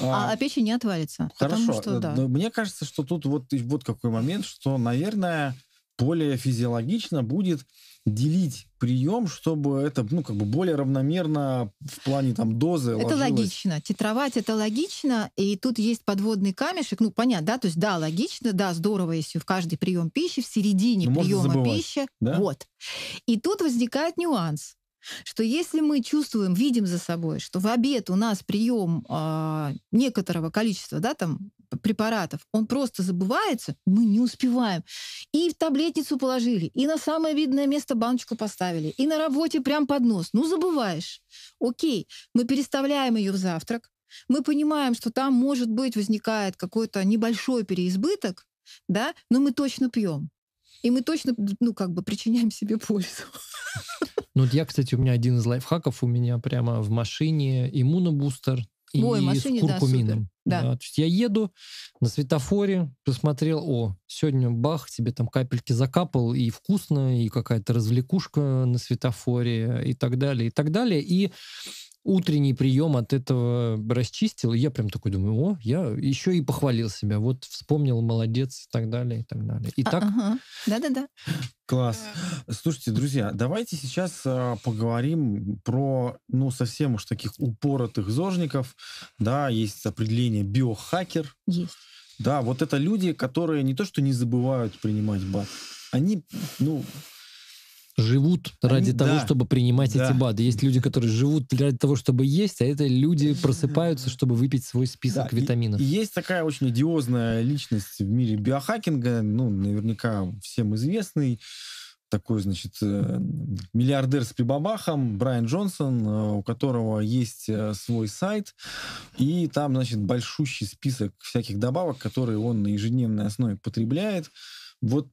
да. А, а, а печень не отвалится. Хорошо. Потому что, э, да. Мне кажется, что тут вот, вот какой момент, что, наверное, более физиологично будет делить прием, чтобы это, ну, как бы более равномерно в плане там дозы Это ложилось. логично. Тетровать это логично, и тут есть подводный камешек, ну, понятно, да, то есть да, логично, да, здорово, если в каждый прием пищи, в середине ну, Но приема забывать, пищи, да? вот. И тут возникает нюанс что если мы чувствуем, видим за собой, что в обед у нас прием э, а, некоторого количества, да, там препаратов, он просто забывается, мы не успеваем. И в таблетницу положили, и на самое видное место баночку поставили, и на работе прям под нос. Ну, забываешь. Окей, мы переставляем ее в завтрак, мы понимаем, что там, может быть, возникает какой-то небольшой переизбыток, да, но мы точно пьем и мы точно, ну, как бы причиняем себе пользу. Ну, я, кстати, у меня один из лайфхаков, у меня прямо в машине иммунобустер и Ой, машине, с куркумином. Да, да. Да. То есть я еду на светофоре, посмотрел, о, сегодня бах, тебе там капельки закапал, и вкусно, и какая-то развлекушка на светофоре, и так далее, и так далее. И утренний прием от этого расчистил. И я прям такой думаю, о, я еще и похвалил себя. Вот вспомнил, молодец и так далее, и так далее. И а, так... Да-да-да. Класс. Слушайте, друзья, давайте сейчас э, поговорим про, ну, совсем уж таких упоротых зожников. Да, есть определение биохакер. Есть. Да, вот это люди, которые не то что не забывают принимать бат, они, ну, живут Они, ради да, того, чтобы принимать да. эти БАДы. Есть люди, которые живут ради того, чтобы есть, а это люди просыпаются, чтобы выпить свой список да, витаминов. И, и есть такая очень идиозная личность в мире биохакинга, ну, наверняка всем известный, такой, значит, э, миллиардер с прибабахом, Брайан Джонсон, э, у которого есть э, свой сайт, и там, значит, большущий список всяких добавок, которые он на ежедневной основе потребляет. Вот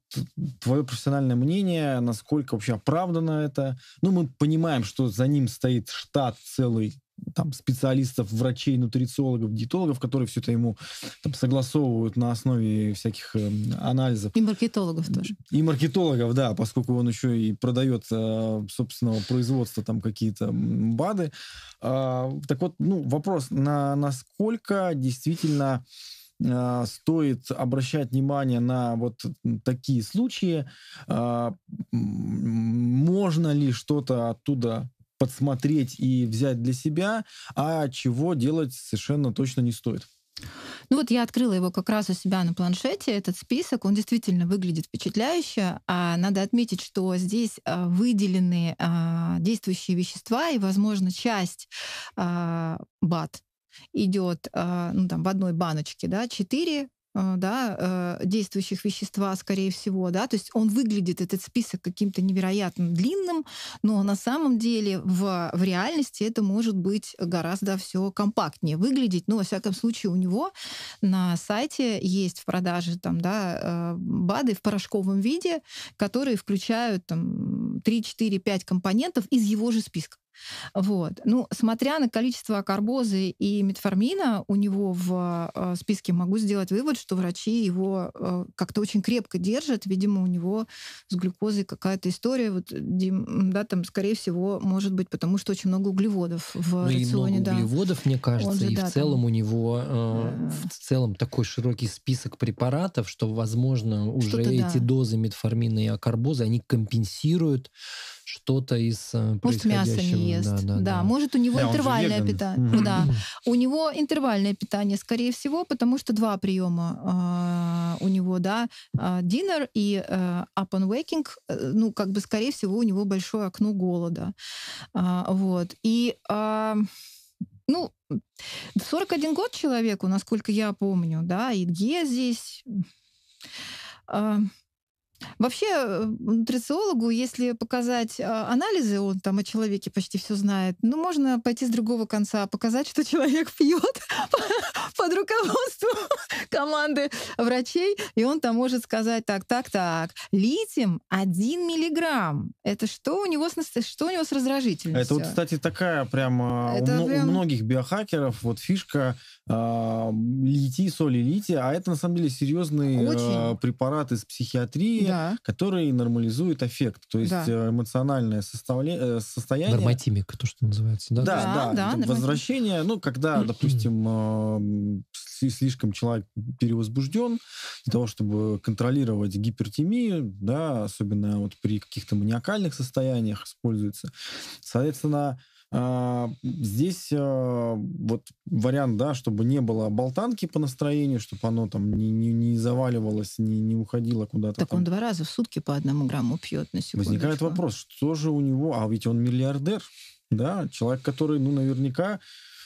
твое профессиональное мнение, насколько вообще оправдано это? Ну, мы понимаем, что за ним стоит штат целый там, специалистов, врачей, нутрициологов, диетологов, которые все это ему там, согласовывают на основе всяких э, анализов. И маркетологов тоже. И маркетологов, да, поскольку он еще и продает э, собственного производства там какие-то БАДы. Э, так вот, ну, вопрос, на насколько действительно а, стоит обращать внимание на вот такие случаи. А, можно ли что-то оттуда подсмотреть и взять для себя, а чего делать совершенно точно не стоит? Ну вот я открыла его как раз у себя на планшете, этот список, он действительно выглядит впечатляюще. А надо отметить, что здесь а, выделены а, действующие вещества и, возможно, часть а, БАД, идет а, ну, там, в одной баночке, да, 4 а, да, э, действующих вещества, скорее всего, да, то есть он выглядит, этот список, каким-то невероятно длинным, но на самом деле в, в реальности это может быть гораздо все компактнее выглядеть, но, ну, во всяком случае, у него на сайте есть в продаже там, да, э, БАДы в порошковом виде, которые включают там 3, 4, 5 компонентов из его же списка. Вот. Ну, смотря на количество карбозы и метформина у него в э, списке, могу сделать вывод, что врачи его э, как-то очень крепко держат. Видимо, у него с глюкозой какая-то история. Вот, да, там, скорее всего, может быть, потому что очень много углеводов в ну, рационе. много да. углеводов, мне кажется, же, и да, в целом там... у него э, в целом такой широкий список препаратов, что, возможно, уже эти да. дозы метформина и акарбозы они компенсируют что-то из э, Может, мясо не ест. Да, да, да. да. может, у него да, интервальное питание. Mm-hmm. Да. У него интервальное питание, скорее всего, потому что два приема э, у него, да, а, dinner и э, up on waking, э, ну, как бы, скорее всего, у него большое окно голода. Э, вот. И э, ну, 41 год человеку, насколько я помню, да, и где здесь... Э, Вообще, э, нутрициологу, если показать а, анализы, он там о человеке почти все знает, ну, можно пойти с другого конца, показать, что человек пьет под руководством команды врачей, и он там может сказать так, так, так, литием 1 миллиграмм. Это что у него с, что у него с раздражительностью? Это вот, кстати, такая прямо а, Это у, прям... у многих биохакеров вот фишка э, а, литий, соли лития, а это на самом деле серьезный Очень. э, препарат из психиатрии, да да. который нормализует аффект, то есть да. Э, эмоциональное составле... Э, состояние. Норматимик, то, что называется, да? Да, да. да, да возвращение, ну, когда, допустим, э, слишком человек перевозбужден, для того, чтобы контролировать гипертимию, да, особенно вот при каких-то маниакальных состояниях используется. Соответственно, а, здесь а, вот вариант, да, чтобы не было болтанки по настроению, чтобы оно там не, не, не заваливалось, не, не уходило куда-то. Так там. он два раза в сутки по одному грамму пьет на секунду. Возникает вопрос, что же у него, а ведь он миллиардер, да, человек, который, ну, наверняка,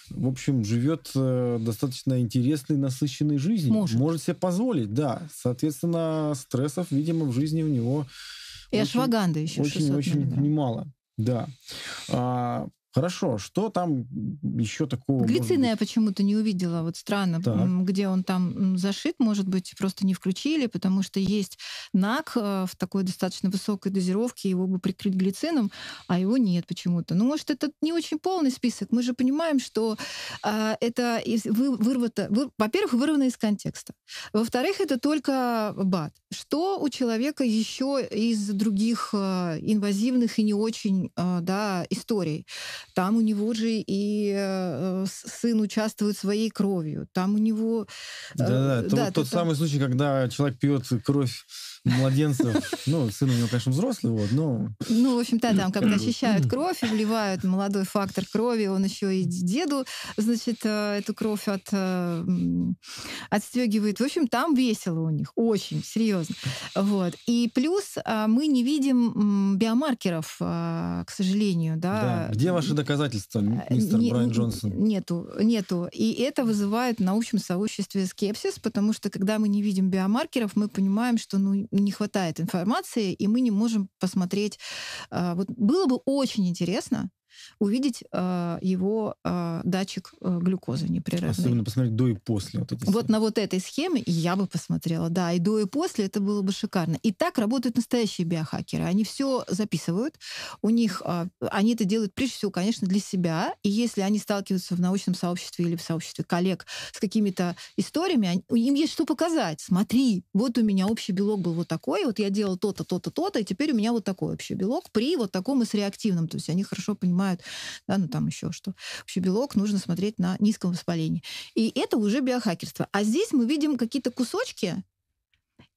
в общем, живет э, достаточно интересной, насыщенной жизнью. Может. Может себе позволить, да. Соответственно, стрессов, видимо, в жизни у него... И очень, ашваганда еще Очень-очень очень немало. Да. А, Хорошо, что там еще такого? Глицина я почему-то не увидела, вот странно, так. где он там зашит, может быть, просто не включили, потому что есть НАК э, в такой достаточно высокой дозировке, его бы прикрыть глицином, а его нет почему-то. Ну, может, это не очень полный список. Мы же понимаем, что э, это вырвато, вы, во-первых, вырвано из контекста. Во-вторых, это только БАД. Что у человека еще из других э, инвазивных и не очень э, да, историй? Там у него же и э, сын участвует своей кровью. Там у него... Э, да, да, да, то, тот, тот самый случай, когда человек пьет кровь младенцев. Ну, сын у него, конечно, взрослый, вот, но... Ну, в общем-то, там как-то очищают кровь, и вливают молодой фактор крови, он еще и деду, значит, э, эту кровь от, э, отстегивает. В общем, там весело у них, очень, серьезно. Вот. И плюс а, мы не видим биомаркеров, а, к сожалению, да. да. Где ваши доказательства, э, мистер не, Брайан Джонсон? Нету, нету. И это вызывает на общем сообществе скепсис, потому что когда мы не видим биомаркеров, мы понимаем, что ну, не хватает информации, и мы не можем посмотреть. А, вот было бы очень интересно увидеть э, его э, датчик э, глюкозы непрерывный. Особенно посмотреть до и после. Вот, эти вот на вот этой схеме я бы посмотрела, да, и до и после это было бы шикарно. И так работают настоящие биохакеры. Они все записывают, у них, э, они это делают прежде всего, конечно, для себя, и если они сталкиваются в научном сообществе или в сообществе коллег с какими-то историями, они, им есть что показать. Смотри, вот у меня общий белок был вот такой, вот я делал то-то, то-то, то-то, и теперь у меня вот такой общий белок при вот таком и с реактивным. То есть они хорошо понимают, принимают, да, ну там еще что. Вообще белок нужно смотреть на низком воспалении. И это уже биохакерство. А здесь мы видим какие-то кусочки,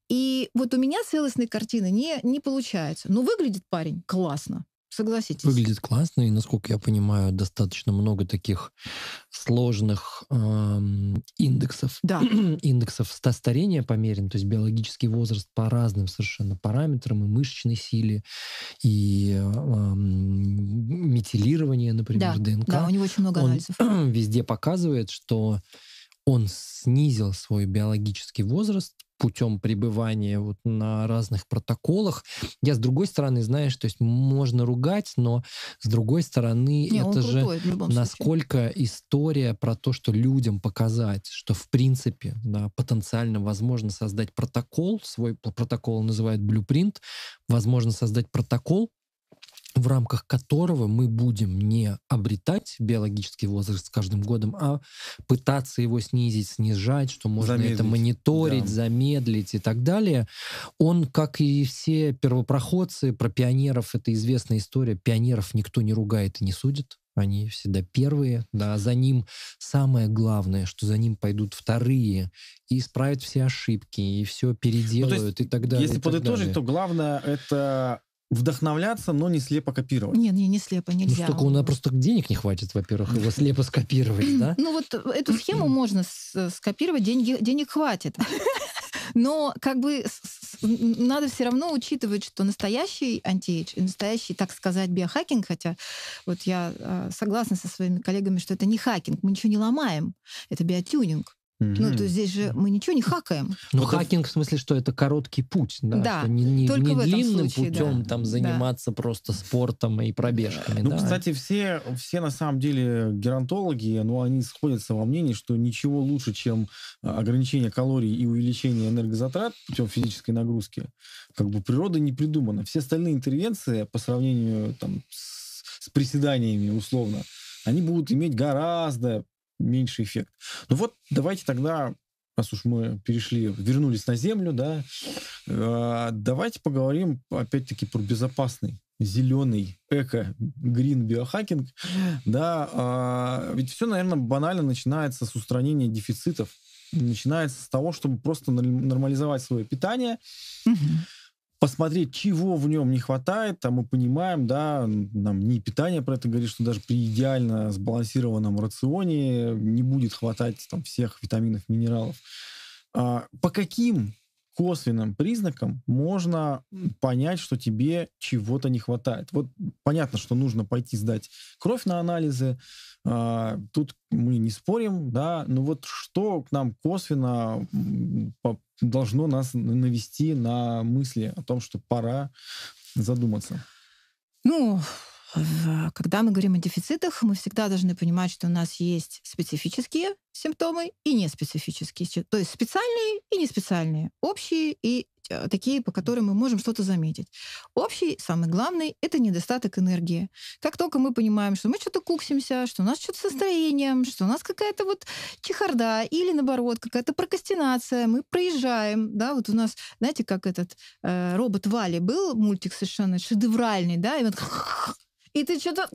и вот у меня целостной картины не, не получается. Но ну, выглядит парень классно. Согласитесь. Выглядит классно, и, насколько я понимаю, достаточно много таких сложных эм, индексов. Да. индексов старения померен, то есть биологический возраст по разным совершенно параметрам, и мышечной силе, и эм, метилирование, например, да. ДНК. Да, у него очень много он везде показывает, что он снизил свой биологический возраст путем пребывания вот на разных протоколах. Я с другой стороны, знаешь, то есть можно ругать, но с другой стороны Не, это же насколько случае. история про то, что людям показать, что в принципе да, потенциально возможно создать протокол, свой протокол называют blueprint, возможно создать протокол, в рамках которого мы будем не обретать биологический возраст с каждым годом, а пытаться его снизить, снижать, что можно замедлить. это мониторить, да. замедлить и так далее. Он, как и все первопроходцы, про пионеров это известная история, пионеров никто не ругает и не судит. Они всегда первые, да, за ним самое главное, что за ним пойдут вторые и исправят все ошибки, и все ну, переделают ну, есть, и так далее. Если подытожить, далее. то главное это вдохновляться, но не слепо копировать. Нет, не, не слепо ну, нельзя. Ну, столько у нас просто денег не хватит, во-первых, его слепо скопировать, да? Ну вот э, эту схему можно э, скопировать, деньги, денег хватит. Но как бы надо все равно учитывать, что настоящий антиэйдж настоящий, так сказать, биохакинг, хотя вот я а, согласна со своими коллегами, что это не хакинг, мы ничего не ломаем, это биотюнинг. Ну, то здесь же мы ничего не хакаем. Ну, хакинг в смысле, что это короткий путь, да? Да. Что не, не, Только не в этом длинным случае, путем да. там заниматься да. просто спортом и пробежками. Ну, да. кстати, все, все на самом деле геронтологи, ну, они сходятся во мнении, что ничего лучше, чем а, ограничение калорий и увеличение энергозатрат путем физической нагрузки, как бы природа не придумана. Все остальные интервенции по сравнению там с, с приседаниями условно, они будут иметь гораздо меньше эффект. Ну вот, давайте тогда, раз уж мы перешли, вернулись на Землю, да, э, давайте поговорим опять-таки про безопасный зеленый эко грин биохакинг, да, э, ведь все, наверное, банально начинается с устранения дефицитов, начинается с того, чтобы просто нормализовать свое питание, mm-hmm посмотреть, чего в нем не хватает, там мы понимаем, да, нам не питание про это говорит, что даже при идеально сбалансированном рационе не будет хватать там всех витаминов, минералов. А, по каким косвенным признаком можно понять, что тебе чего-то не хватает. Вот понятно, что нужно пойти сдать кровь на анализы, а, тут мы не спорим, да, но вот что к нам косвенно должно нас навести на мысли о том, что пора задуматься? Ну, когда мы говорим о дефицитах, мы всегда должны понимать, что у нас есть специфические симптомы и неспецифические. То есть специальные и неспециальные, общие и э, такие, по которым мы можем что-то заметить. Общий, самый главный, это недостаток энергии. Как только мы понимаем, что мы что-то куксимся, что у нас что-то с настроением, что у нас какая-то вот чехарда или, наоборот, какая-то прокрастинация, мы проезжаем, да, вот у нас, знаете, как этот э, робот Вали был, мультик совершенно шедевральный, да, и вот и ты что-то...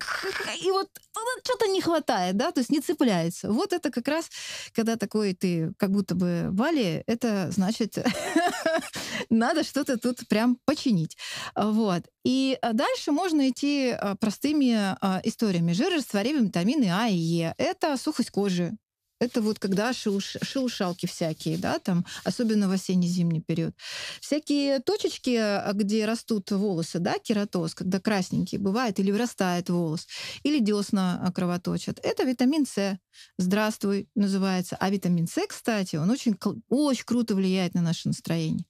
И вот ну, что-то не хватает, да, то есть не цепляется. Вот это как раз, когда такой ты как будто бы Бали, это значит, надо что-то тут прям починить. Вот. И а, дальше можно идти а, простыми а, историями. Жиры, растворимые витамины А и Е. Это сухость кожи, это вот когда шелуш... шелушалки всякие, да, там, особенно в осенне-зимний период. Всякие точечки, а, где растут волосы, да, кератоз, когда красненький бывает, или вырастает волос, или десна а, кровоточат. Это витамин С. Здравствуй, называется. А витамин С, кстати, он очень, очень круто влияет на наше настроение.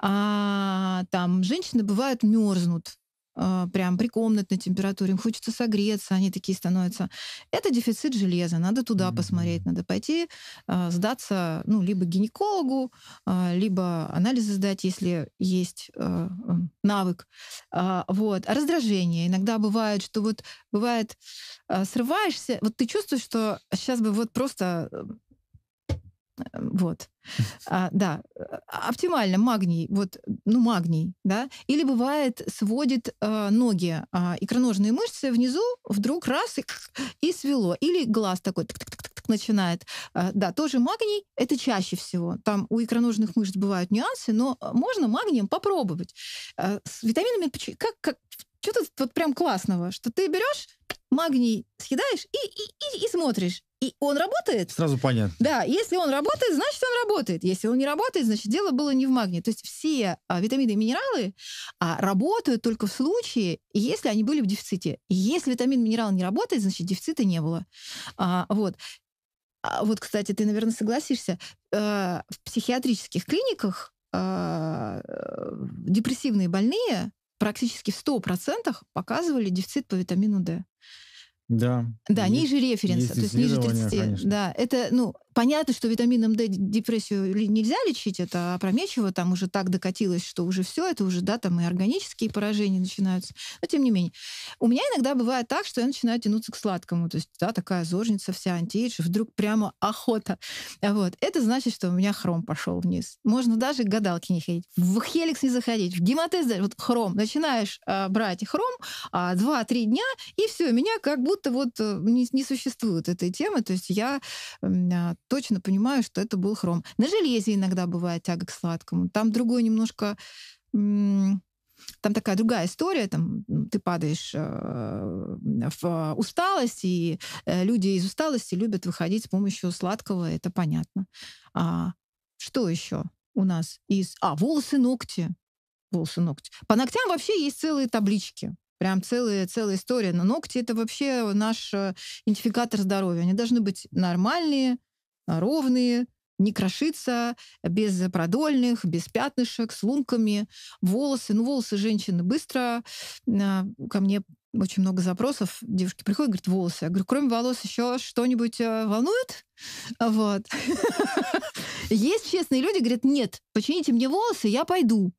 А, там женщины бывают мерзнут, а, прям при комнатной температуре, им хочется согреться, они такие становятся. Это дефицит железа, надо туда mm-hmm. посмотреть, надо пойти а, сдаться, ну, либо гинекологу, а, либо анализы сдать, если есть навык. вот. А раздражение. Иногда бывает, что вот бывает срываешься, вот ты чувствуешь, что сейчас бы вот просто... вот. А, да, а, оптимально магний, вот, ну, магний, да. Или бывает, сводит э, ноги, э, икроножные мышцы внизу, вдруг раз и, и свело. Или глаз такой начинает. да, тоже магний, это чаще всего. Там у икроножных мышц бывают нюансы, но можно магнием попробовать. с витаминами, как, как, что то вот прям классного, что ты берешь магний съедаешь и, и, и, и смотришь. И он работает. Сразу понятно. Да, если он работает, значит, он работает. Если он не работает, значит, дело было не в магнии. То есть все а, витамины и минералы а, работают только в случае, если они были в дефиците. если витамин минерал не работает, значит, дефицита не было. А, вот. А, вот, кстати, ты, наверное, согласишься, а, в психиатрических клиниках а, депрессивные больные практически в 100% показывали дефицит по витамину D. Да. Да, есть, ниже референса, то есть ниже 30. Конечно. Да, это, ну, понятно, что витамином D депрессию нельзя лечить, это опрометчиво, там уже так докатилось, что уже все, это уже, да, там и органические поражения начинаются. Но тем не менее. У меня иногда бывает так, что я начинаю тянуться к сладкому, то есть, да, такая зорница вся антиэйдж, вдруг прямо охота. Вот. Это значит, что у меня хром пошел вниз. Можно даже к гадалке не ходить, в хеликс не заходить, в гематез, вот хром. Начинаешь э, брать хром э, а, 2-3 дня, и все, меня как будто будто вот э, не, не существует этой темы. То есть я а, точно понимаю, что это был хром. На железе иногда бывает тяга к сладкому. Там другой немножко там такая другая история, там ты падаешь э, в а, усталость, и э, люди из усталости любят выходить с помощью сладкого, это понятно. А что еще у нас из... А, волосы, ногти. Волосы, ногти. По ногтям вообще есть целые таблички. Прям целая, целая история. Но ногти — это вообще наш э, идентификатор здоровья. Они должны быть нормальные, ровные, не крошиться, без продольных, без пятнышек, с лунками. Волосы. Ну, волосы женщины быстро. А, ко мне очень много запросов. Девушки приходят, говорят, волосы. Я говорю, кроме волос еще что-нибудь э, волнует? Вот. Есть честные люди, говорят, нет, почините мне волосы, я пойду.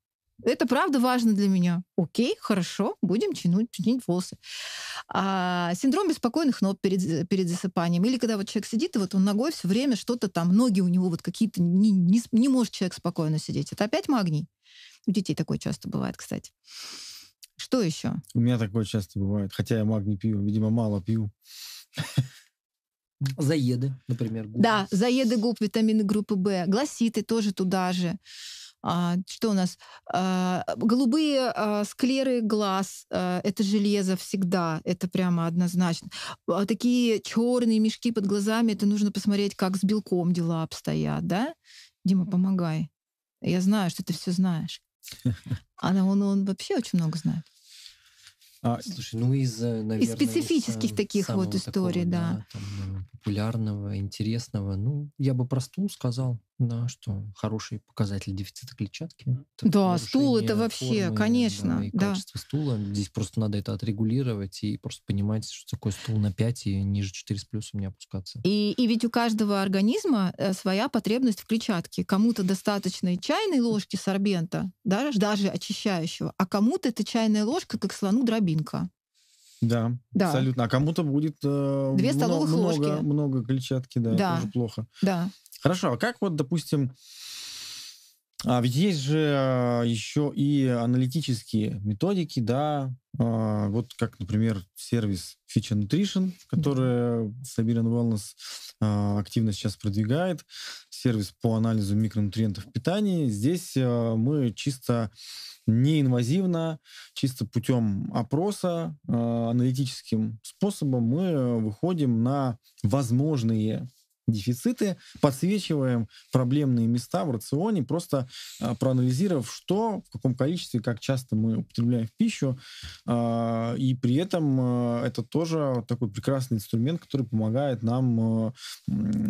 Это правда важно для меня. Окей, хорошо, будем чинить, чинить волосы. А, синдром беспокойных ног перед, э, перед засыпанием. Или когда вот человек сидит, и вот он ногой все время что-то там, ноги у него вот какие-то, не, не, не может человек спокойно сидеть. Это опять магний. У детей такое часто бывает, кстати. Что еще? У меня такое часто бывает. Хотя я магний пью, видимо, мало пью. Заеды, например. Губ. Да, заеды губ, витамины группы В. Гласиты тоже туда же. А, что у нас? А, голубые а, склеры глаз, это железо всегда, это прямо однозначно. такие черные мешки под глазами, это нужно посмотреть, как с белком дела обстоят, да? Дима, помогай. Я знаю, что ты все знаешь. А ну, он, он вообще очень много знает. А, слушай, ну из, э, наверное, из специфических из, э, таких вот историй, такого, да. да там, э, популярного, интересного. Ну, я бы просту сказал. Да, что хороший показатель дефицита клетчатки. Да, стул это вообще, формы, конечно. Да, и да. качество стула. Здесь просто надо это отрегулировать и просто понимать, что такое стул на 5 и ниже 4 с плюсом не опускаться. И, и ведь у каждого организма э, своя потребность в клетчатке. Кому-то достаточно и чайной ложки сорбента, даже даже очищающего, а кому-то эта чайная ложка, как слону дробинка. Да, да, абсолютно. А кому-то будет э, Две столовых много, ложки. много клетчатки, да, да. тоже плохо. Да. Хорошо, а как вот, допустим, а ведь есть же а, еще и аналитические методики, да, а, вот как, например, сервис Feature Nutrition, который mm-hmm. Siberian Wellness а, активно сейчас продвигает, сервис по анализу микронутриентов питания. Здесь мы чисто неинвазивно, чисто путем опроса, аналитическим способом мы выходим на возможные дефициты, подсвечиваем проблемные места в рационе, просто а, проанализировав, что, в каком количестве, как часто мы употребляем в пищу. А, и при этом а, это тоже такой прекрасный инструмент, который помогает нам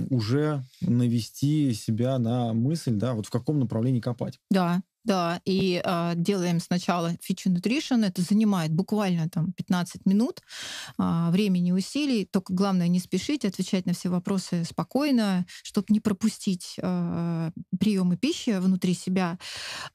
уже навести себя на мысль, да, вот в каком направлении копать. Да, да, и э, делаем сначала фичу nutrition, это занимает буквально там 15 минут э, времени усилий, только главное не спешить, отвечать на все вопросы спокойно, чтобы не пропустить э, приемы пищи внутри себя,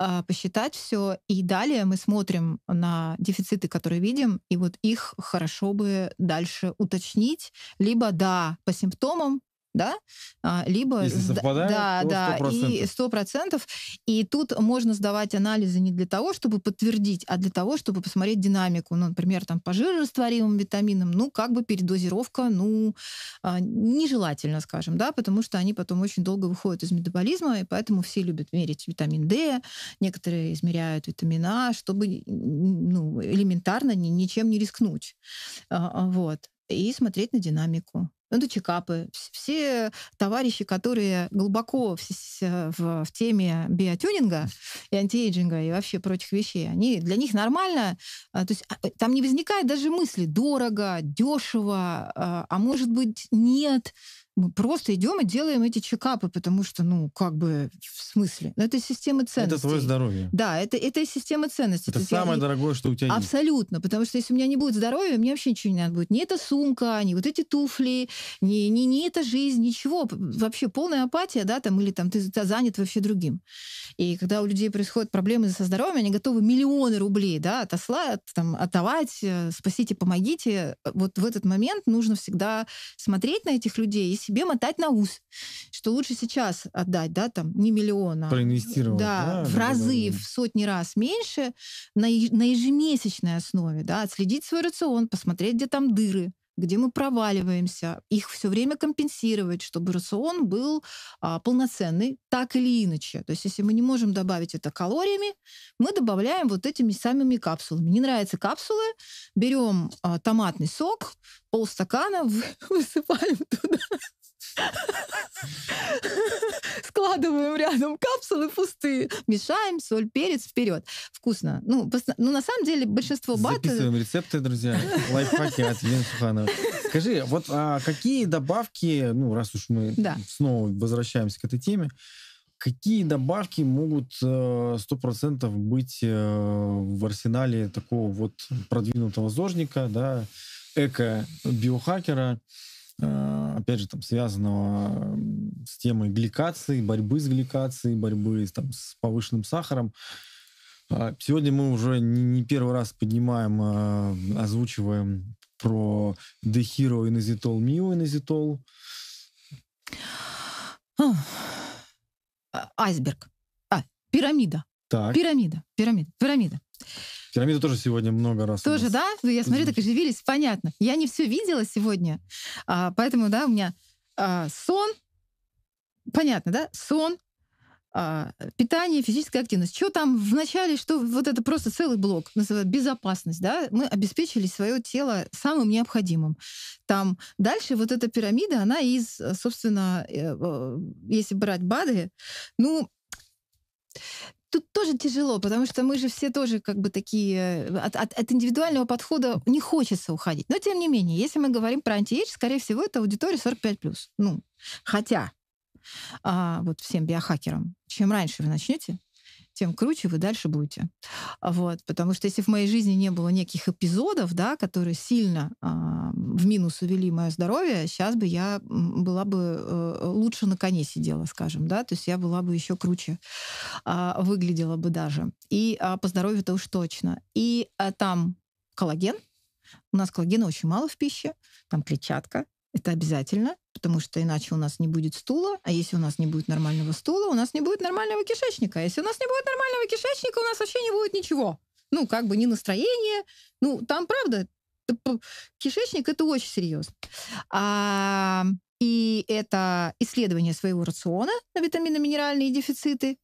э, посчитать все, и далее мы смотрим на дефициты, которые видим, и вот их хорошо бы дальше уточнить, либо да, по симптомам да, а, либо... Если да, то да, и сто процентов. И тут можно сдавать анализы не для того, чтобы подтвердить, а для того, чтобы посмотреть динамику. Ну, например, там по жирорастворимым витаминам, ну, как бы передозировка, ну, а, нежелательно, скажем, да, потому что они потом очень долго выходят из метаболизма, и поэтому все любят мерить витамин D, некоторые измеряют витамин А, чтобы, ну, элементарно ни, ничем не рискнуть. А, вот и смотреть на динамику. Это ну, чекапы. Все товарищи, которые глубоко в, э, в, в теме биотюнинга и антиэйджинга и вообще прочих вещей, они для них нормально. А, то есть а, э, там не возникает даже мысли дорого, дешево, а, а может быть нет мы просто идем и делаем эти чекапы, потому что, ну, как бы, в смысле? Ну, это система ценностей. Это твое здоровье. Да, это, это система ценностей. Это самое я... дорогое, что у тебя Абсолютно, есть. Абсолютно, потому что если у меня не будет здоровья, мне вообще ничего не надо будет. Ни эта сумка, ни вот эти туфли, ни, ни, ни эта жизнь, ничего. Вообще полная апатия, да, там, или там ты занят вообще другим. И когда у людей происходят проблемы со здоровьем, они готовы миллионы рублей, да, отослать, там, отдавать, э, спасите, помогите. Э, вот в этот момент нужно всегда смотреть на этих людей себе мотать на ус, что лучше сейчас отдать, да, там, не миллиона. Проинвестировать. Да, да в да, разы, да, да. в сотни раз меньше на, на ежемесячной основе, да, отследить свой рацион, посмотреть, где там дыры, где мы проваливаемся, их все время компенсировать, чтобы рацион был а, полноценный, так или иначе. То есть, если мы не можем добавить это калориями, мы добавляем вот этими самыми капсулами. Не нравятся капсулы, берем а, томатный сок, полстакана высыпаем туда Складываем рядом капсулы пустые, мешаем соль, перец вперед. Вкусно. Ну, ну на самом деле большинство бат... Записываем рецепты, друзья. Лайфхаки от Елены Сухановой. Скажи, вот а какие добавки, ну раз уж мы да. снова возвращаемся к этой теме, какие добавки могут э, сто процентов быть э, в арсенале такого вот продвинутого зожника, да, эко-биохакера? Э, опять же, там, связанного с темой гликации, борьбы с гликацией, борьбы там, с повышенным сахаром. А, сегодня мы уже не первый раз поднимаем, э, озвучиваем про дехиро инозитол, мио инозитол. Айсберг. А, пирамида. Так. Пирамида, пирамида, пирамида. Пирамиды тоже сегодня много раз. Тоже, да? Ну, я смотрю, так оживились, понятно. Я не все видела сегодня, а, поэтому, да, у меня а, сон, понятно, да, сон, а, питание, физическая активность. Что там в начале, что вот это просто целый блок, называют безопасность, да, мы обеспечили свое тело самым необходимым. Там дальше вот эта пирамида, она из, собственно, э, э, если брать БАДы, ну, тут тоже тяжело, потому что мы же все тоже как бы такие... Э, от, от, от индивидуального подхода не хочется уходить. Но тем не менее, если мы говорим про антиэйдж, скорее всего, это аудитория 45+. плюс. Ну, хотя а, вот всем биохакерам, чем раньше вы начнете, тем круче вы дальше будете. Вот, потому что если в моей жизни не было неких эпизодов, да, которые сильно э, в минус увели мое здоровье, сейчас бы я была бы э, э, лучше на коне сидела, скажем, да, то есть я была бы еще круче э, выглядела бы даже. И э, по здоровью то уж точно. И э, там коллаген, у нас коллагена очень мало в пище, там клетчатка, это обязательно, потому что иначе у нас не будет стула, а если у нас не будет нормального стула, у нас не будет нормального кишечника. А если у нас не будет нормального кишечника, у нас вообще не будет ничего. Ну, как бы ни настроение. Ну, там, правда, кишечник это очень серьезно. А, и это исследование своего рациона на витамины, минеральные дефициты.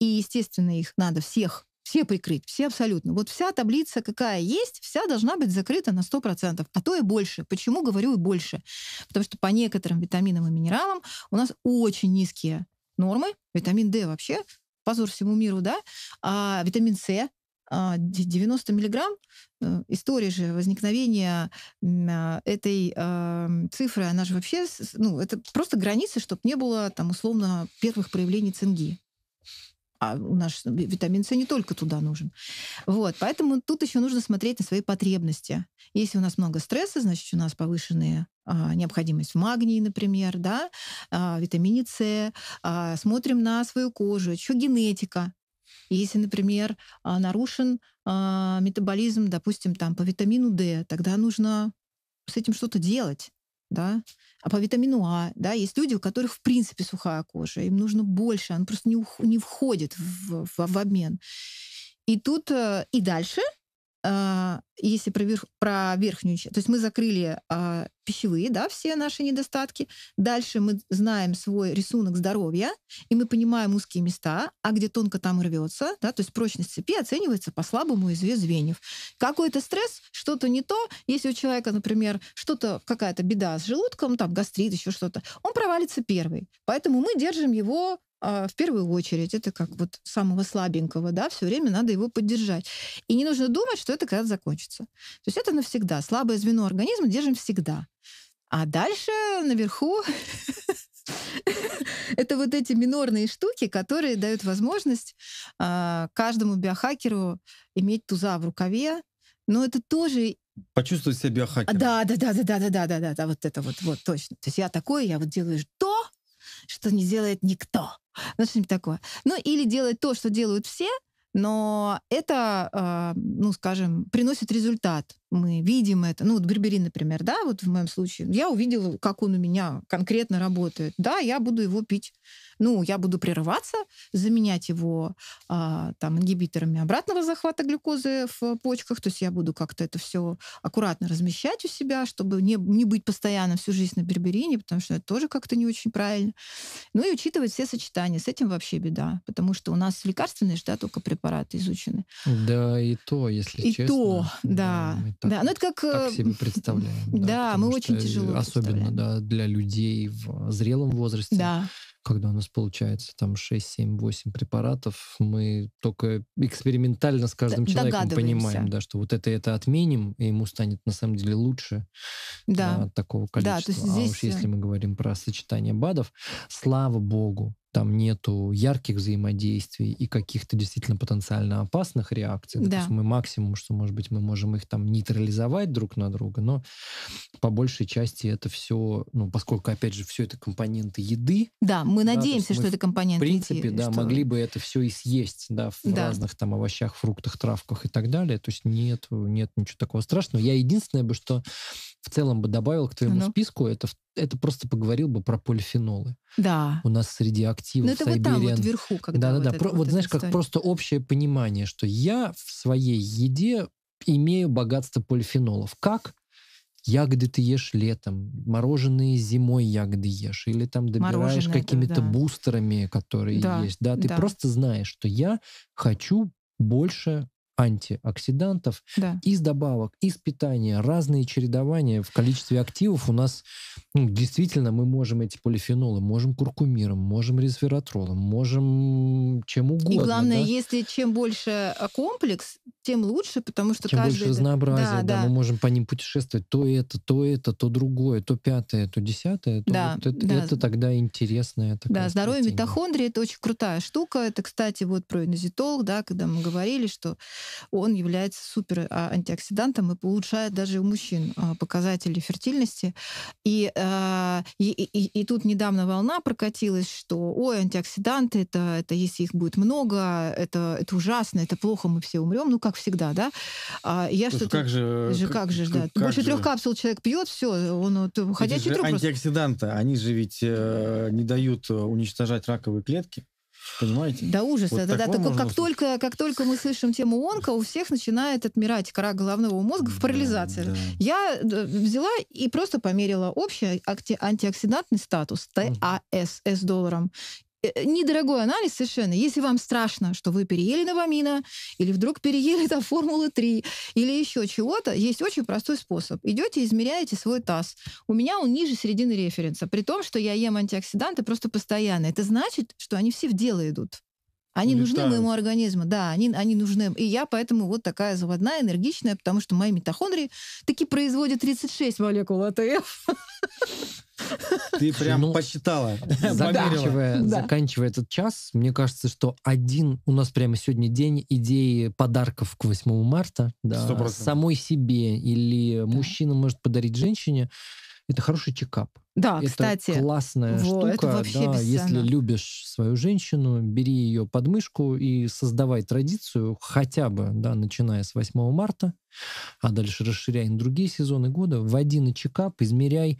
И, естественно, их надо всех все прикрыть, все абсолютно. Вот вся таблица, какая есть, вся должна быть закрыта на 100%, а то и больше. Почему говорю и больше? Потому что по некоторым витаминам и минералам у нас очень низкие нормы. Витамин D вообще, позор всему миру, да? А витамин С 90 а, миллиграмм. Э, история же возникновения а, этой а, цифры, она же вообще, ну, это просто границы, чтобы не было там условно первых проявлений цинги. А у нас витамин С не только туда нужен. Вот, поэтому тут еще нужно смотреть на свои потребности. Если у нас много стресса, значит, у нас повышенные а, необходимость в магнии, например, да, а, витамине С. А, смотрим на свою кожу, еще генетика. Если, например, а, нарушен а, метаболизм, допустим, там по витамину D, тогда нужно с этим что-то делать да, а по витамину А, да, есть люди, у которых в принципе сухая кожа, им нужно больше, она просто не, ух- не входит в, в, в обмен. И тут, э, и дальше а, если про, верх, про верхнюю часть, то есть мы закрыли а, пищевые, да, все наши недостатки. Дальше мы знаем свой рисунок здоровья, и мы понимаем узкие места, а где тонко там рвется, да, то есть прочность цепи оценивается по слабому из звеньев. Какой-то стресс, что-то не то, если у человека, например, что-то, какая-то беда с желудком, там гастрит, еще что-то, он провалится первый. Поэтому мы держим его а, в первую очередь. Это как вот самого слабенького, да, все время надо его поддержать. И не нужно думать, что это когда-то закончится. То есть это навсегда. Слабое звено организма держим всегда. А дальше наверху это вот эти минорные штуки, которые дают возможность а, каждому биохакеру иметь туза в рукаве. Но это тоже Почувствовать себя биохакером. Да, да, да, да, да, да, да, да, да, вот это вот, вот точно. То есть я такой, я вот делаю то, что не делает никто. Ну, что-нибудь такое. Ну, или делать то, что делают все, но это, а, ну, скажем, приносит результат мы видим это. Ну, вот Берберин, например, да, вот в моем случае, я увидела, как он у меня конкретно работает. Да, я буду его пить. Ну, я буду прерываться, заменять его а, там ингибиторами обратного захвата глюкозы в почках. То есть я буду как-то это все аккуратно размещать у себя, чтобы не, не быть постоянно всю жизнь на берберине, потому что это тоже как-то не очень правильно. Ну и учитывать все сочетания. С этим вообще беда, потому что у нас лекарственные да, только препараты изучены. Да, и то, если и честно. И то, да. да так, да, ну это как... Так э, себе представляем. Да, да мы очень тяжело Особенно, да, для людей в зрелом возрасте. Да. Когда у нас получается там 6, 7, 8 препаратов, мы только экспериментально с каждым человеком понимаем, да, что вот это это отменим, и ему станет на самом деле лучше да. от такого количества. Да, то есть здесь... А уж э, если мы говорим про сочетание БАДов, слава богу, там нету ярких взаимодействий и каких-то действительно потенциально опасных реакций. Да. То есть мы максимум, что, может быть, мы можем их там нейтрализовать друг на друга, но по большей части это все, ну, поскольку, опять же, все это компоненты еды. Да, мы да, надеемся, что это компоненты еды. В принципе, еды, да, что... могли бы это все и съесть, да, в да. разных там овощах, фруктах, травках и так далее. То есть нет, нет ничего такого страшного. Я единственное бы, что в целом бы добавил к твоему ну. списку, это, это просто поговорил бы про полифенолы. Да. У нас среди активов Но ну, это Siberian. вот там, вот вверху, когда Да-да-да, вот, про, вот, вот знаешь, история. как просто общее понимание, что я в своей еде имею богатство полифенолов. Как? Ягоды ты ешь летом, мороженые зимой ягоды ешь, или там добираешь какими-то да. бустерами, которые да, есть. Да, ты да. просто знаешь, что я хочу больше антиоксидантов. Да. Из добавок, из питания, разные чередования в количестве активов у нас ну, действительно мы можем эти полифенолы, можем куркумиром, можем резвератролом, можем чем угодно. И главное, да? если чем больше а, комплекс, тем лучше, потому что чем каждый... больше разнообразия, да, да, да, мы можем по ним путешествовать. То это, то это, то другое, то пятое, то десятое. То да, вот это, да. это тогда интересное. Да, здоровье стратегия. митохондрии — это очень крутая штука. Это, кстати, вот про инозитол, да, когда мы говорили, что он является супер а, антиоксидантом и улучшает даже у мужчин а, показатели фертильности. А, и, и, и, и тут недавно волна прокатилась, что ой, антиоксиданты, это, это если их будет много, это, это ужасно, это плохо, мы все умрем, ну как всегда, да? Я что-то... Как же... же как, как же, да. Как Больше же... трех капсул человек пьет, все, он ходячий труп. Антиоксиданты, просто. они же ведь э, не дают э, уничтожать раковые клетки. Понимаете? Да ужаса. Вот да, Только, как, только, как только мы слышим тему онко, у всех начинает отмирать кора головного мозга в парализации. Да, да. Я э, взяла и просто померила общий антиоксидантный статус ТАС с долларом Э, э, недорогой анализ совершенно. Если вам страшно, что вы переели новамина, или вдруг переели до Формулы-3, или еще чего-то, есть очень простой способ. Идете, измеряете свой таз. У меня он ниже середины референса, при том, что я ем антиоксиданты просто постоянно. Это значит, что они все в дело идут. Они нужны моему организму, да, они, они нужны. И я поэтому вот такая заводная, энергичная, потому что мои митохондрии таки производят 36 молекул АТФ. Ты прям ну, посчитала. Заканчивая, да. заканчивая этот час, мне кажется, что один у нас прямо сегодня день идеи подарков к 8 марта. Да, самой себе или да. мужчина может подарить женщине. Это хороший чекап. Да, это кстати. классная во, штука. Это да, если любишь свою женщину, бери ее подмышку и создавай традицию хотя бы, да, начиная с 8 марта, а дальше расширяй на другие сезоны года, вводи на чекап, измеряй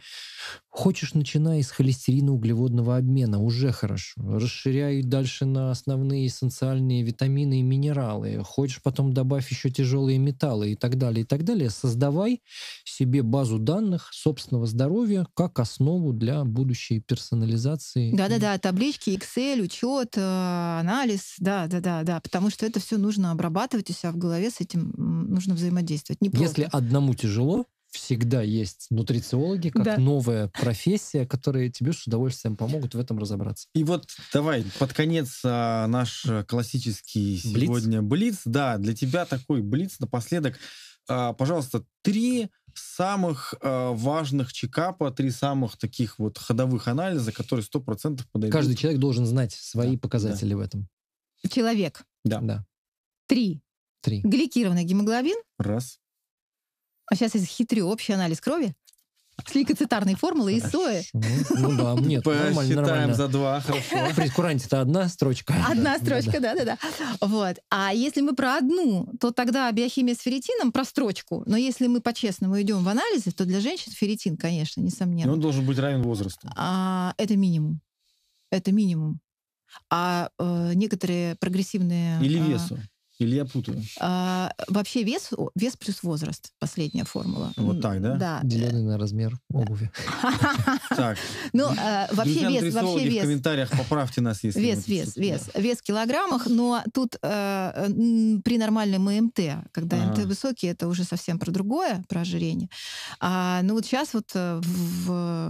Хочешь, начиная с холестерина углеводного обмена, уже хорошо. Расширяй дальше на основные эссенциальные витамины и минералы. Хочешь, потом добавь еще тяжелые металлы и так далее, и так далее. Создавай себе базу данных собственного здоровья как основу для будущей персонализации. Да-да-да, таблички, Excel, учет, э, анализ, да-да-да-да, потому что это все нужно обрабатывать у себя в голове, с этим нужно взаимодействовать. Неплохо. Если одному тяжело, всегда есть нутрициологи, как да. новая профессия, которые тебе с удовольствием помогут в этом разобраться. И вот давай под конец а, наш классический блиц? сегодня блиц. Да, для тебя такой блиц напоследок. А, пожалуйста, три самых э, важных чекапа, три самых таких вот ходовых анализа, которые 100% подойдут. Каждый человек должен знать свои да, показатели да. в этом. Человек. Да. да. Три. Три. Гликированный гемоглобин. Раз. А сейчас я хитрю общий анализ крови с лейкоцитарной формулы и сои. Ну, ну да, нет, нормально, нормально. за два, хорошо. При куранте это одна строчка. Одна строчка, да-да-да. Вот. А если мы про одну, то тогда биохимия с ферритином про строчку. Но если мы по-честному идем в анализы, то для женщин ферритин, конечно, несомненно. Но он должен быть равен возрасту. А, это минимум. Это минимум. А э, некоторые прогрессивные... Или а, весу. Э, или я путаю? А, вообще вес, вес плюс возраст. Последняя формула. Вот так, да? Да. Деленный на размер обуви. Так. Ну, а, вообще вес, вообще вес. в комментариях поправьте нас, если... Вес, вес, вес. Вес в килограммах, но тут э, при нормальном МТ, когда МТ а. высокий, это уже совсем про другое, про ожирение. А, ну, вот сейчас вот э,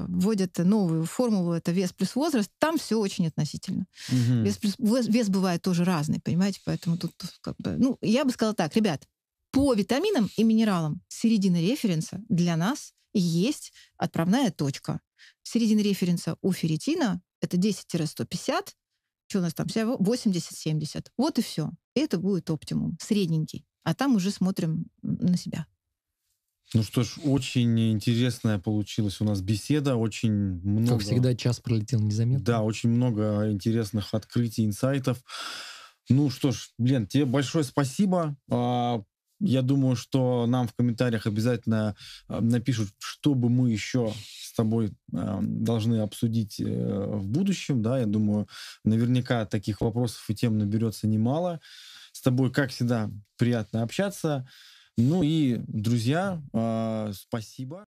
вводят новую формулу, это вес плюс возраст. Там все очень относительно. Вес бывает тоже разный, понимаете? Поэтому тут ну, я бы сказала так, ребят, по витаминам и минералам середина референса для нас есть отправная точка. Середина референса у ферритина это 10-150, что у нас там, 80-70. Вот и все. Это будет оптимум, средненький. А там уже смотрим на себя. Ну что ж, очень интересная получилась у нас беседа, очень много... Как всегда, час пролетел незаметно. Да, очень много интересных открытий, инсайтов. Ну что ж, блин, тебе большое спасибо. А, я думаю, что нам в комментариях обязательно а, напишут, что бы мы еще с тобой а, должны обсудить э, в будущем, да, я думаю, наверняка таких вопросов и тем наберется немало. С тобой, как всегда, приятно общаться. Ну и, друзья, спасибо.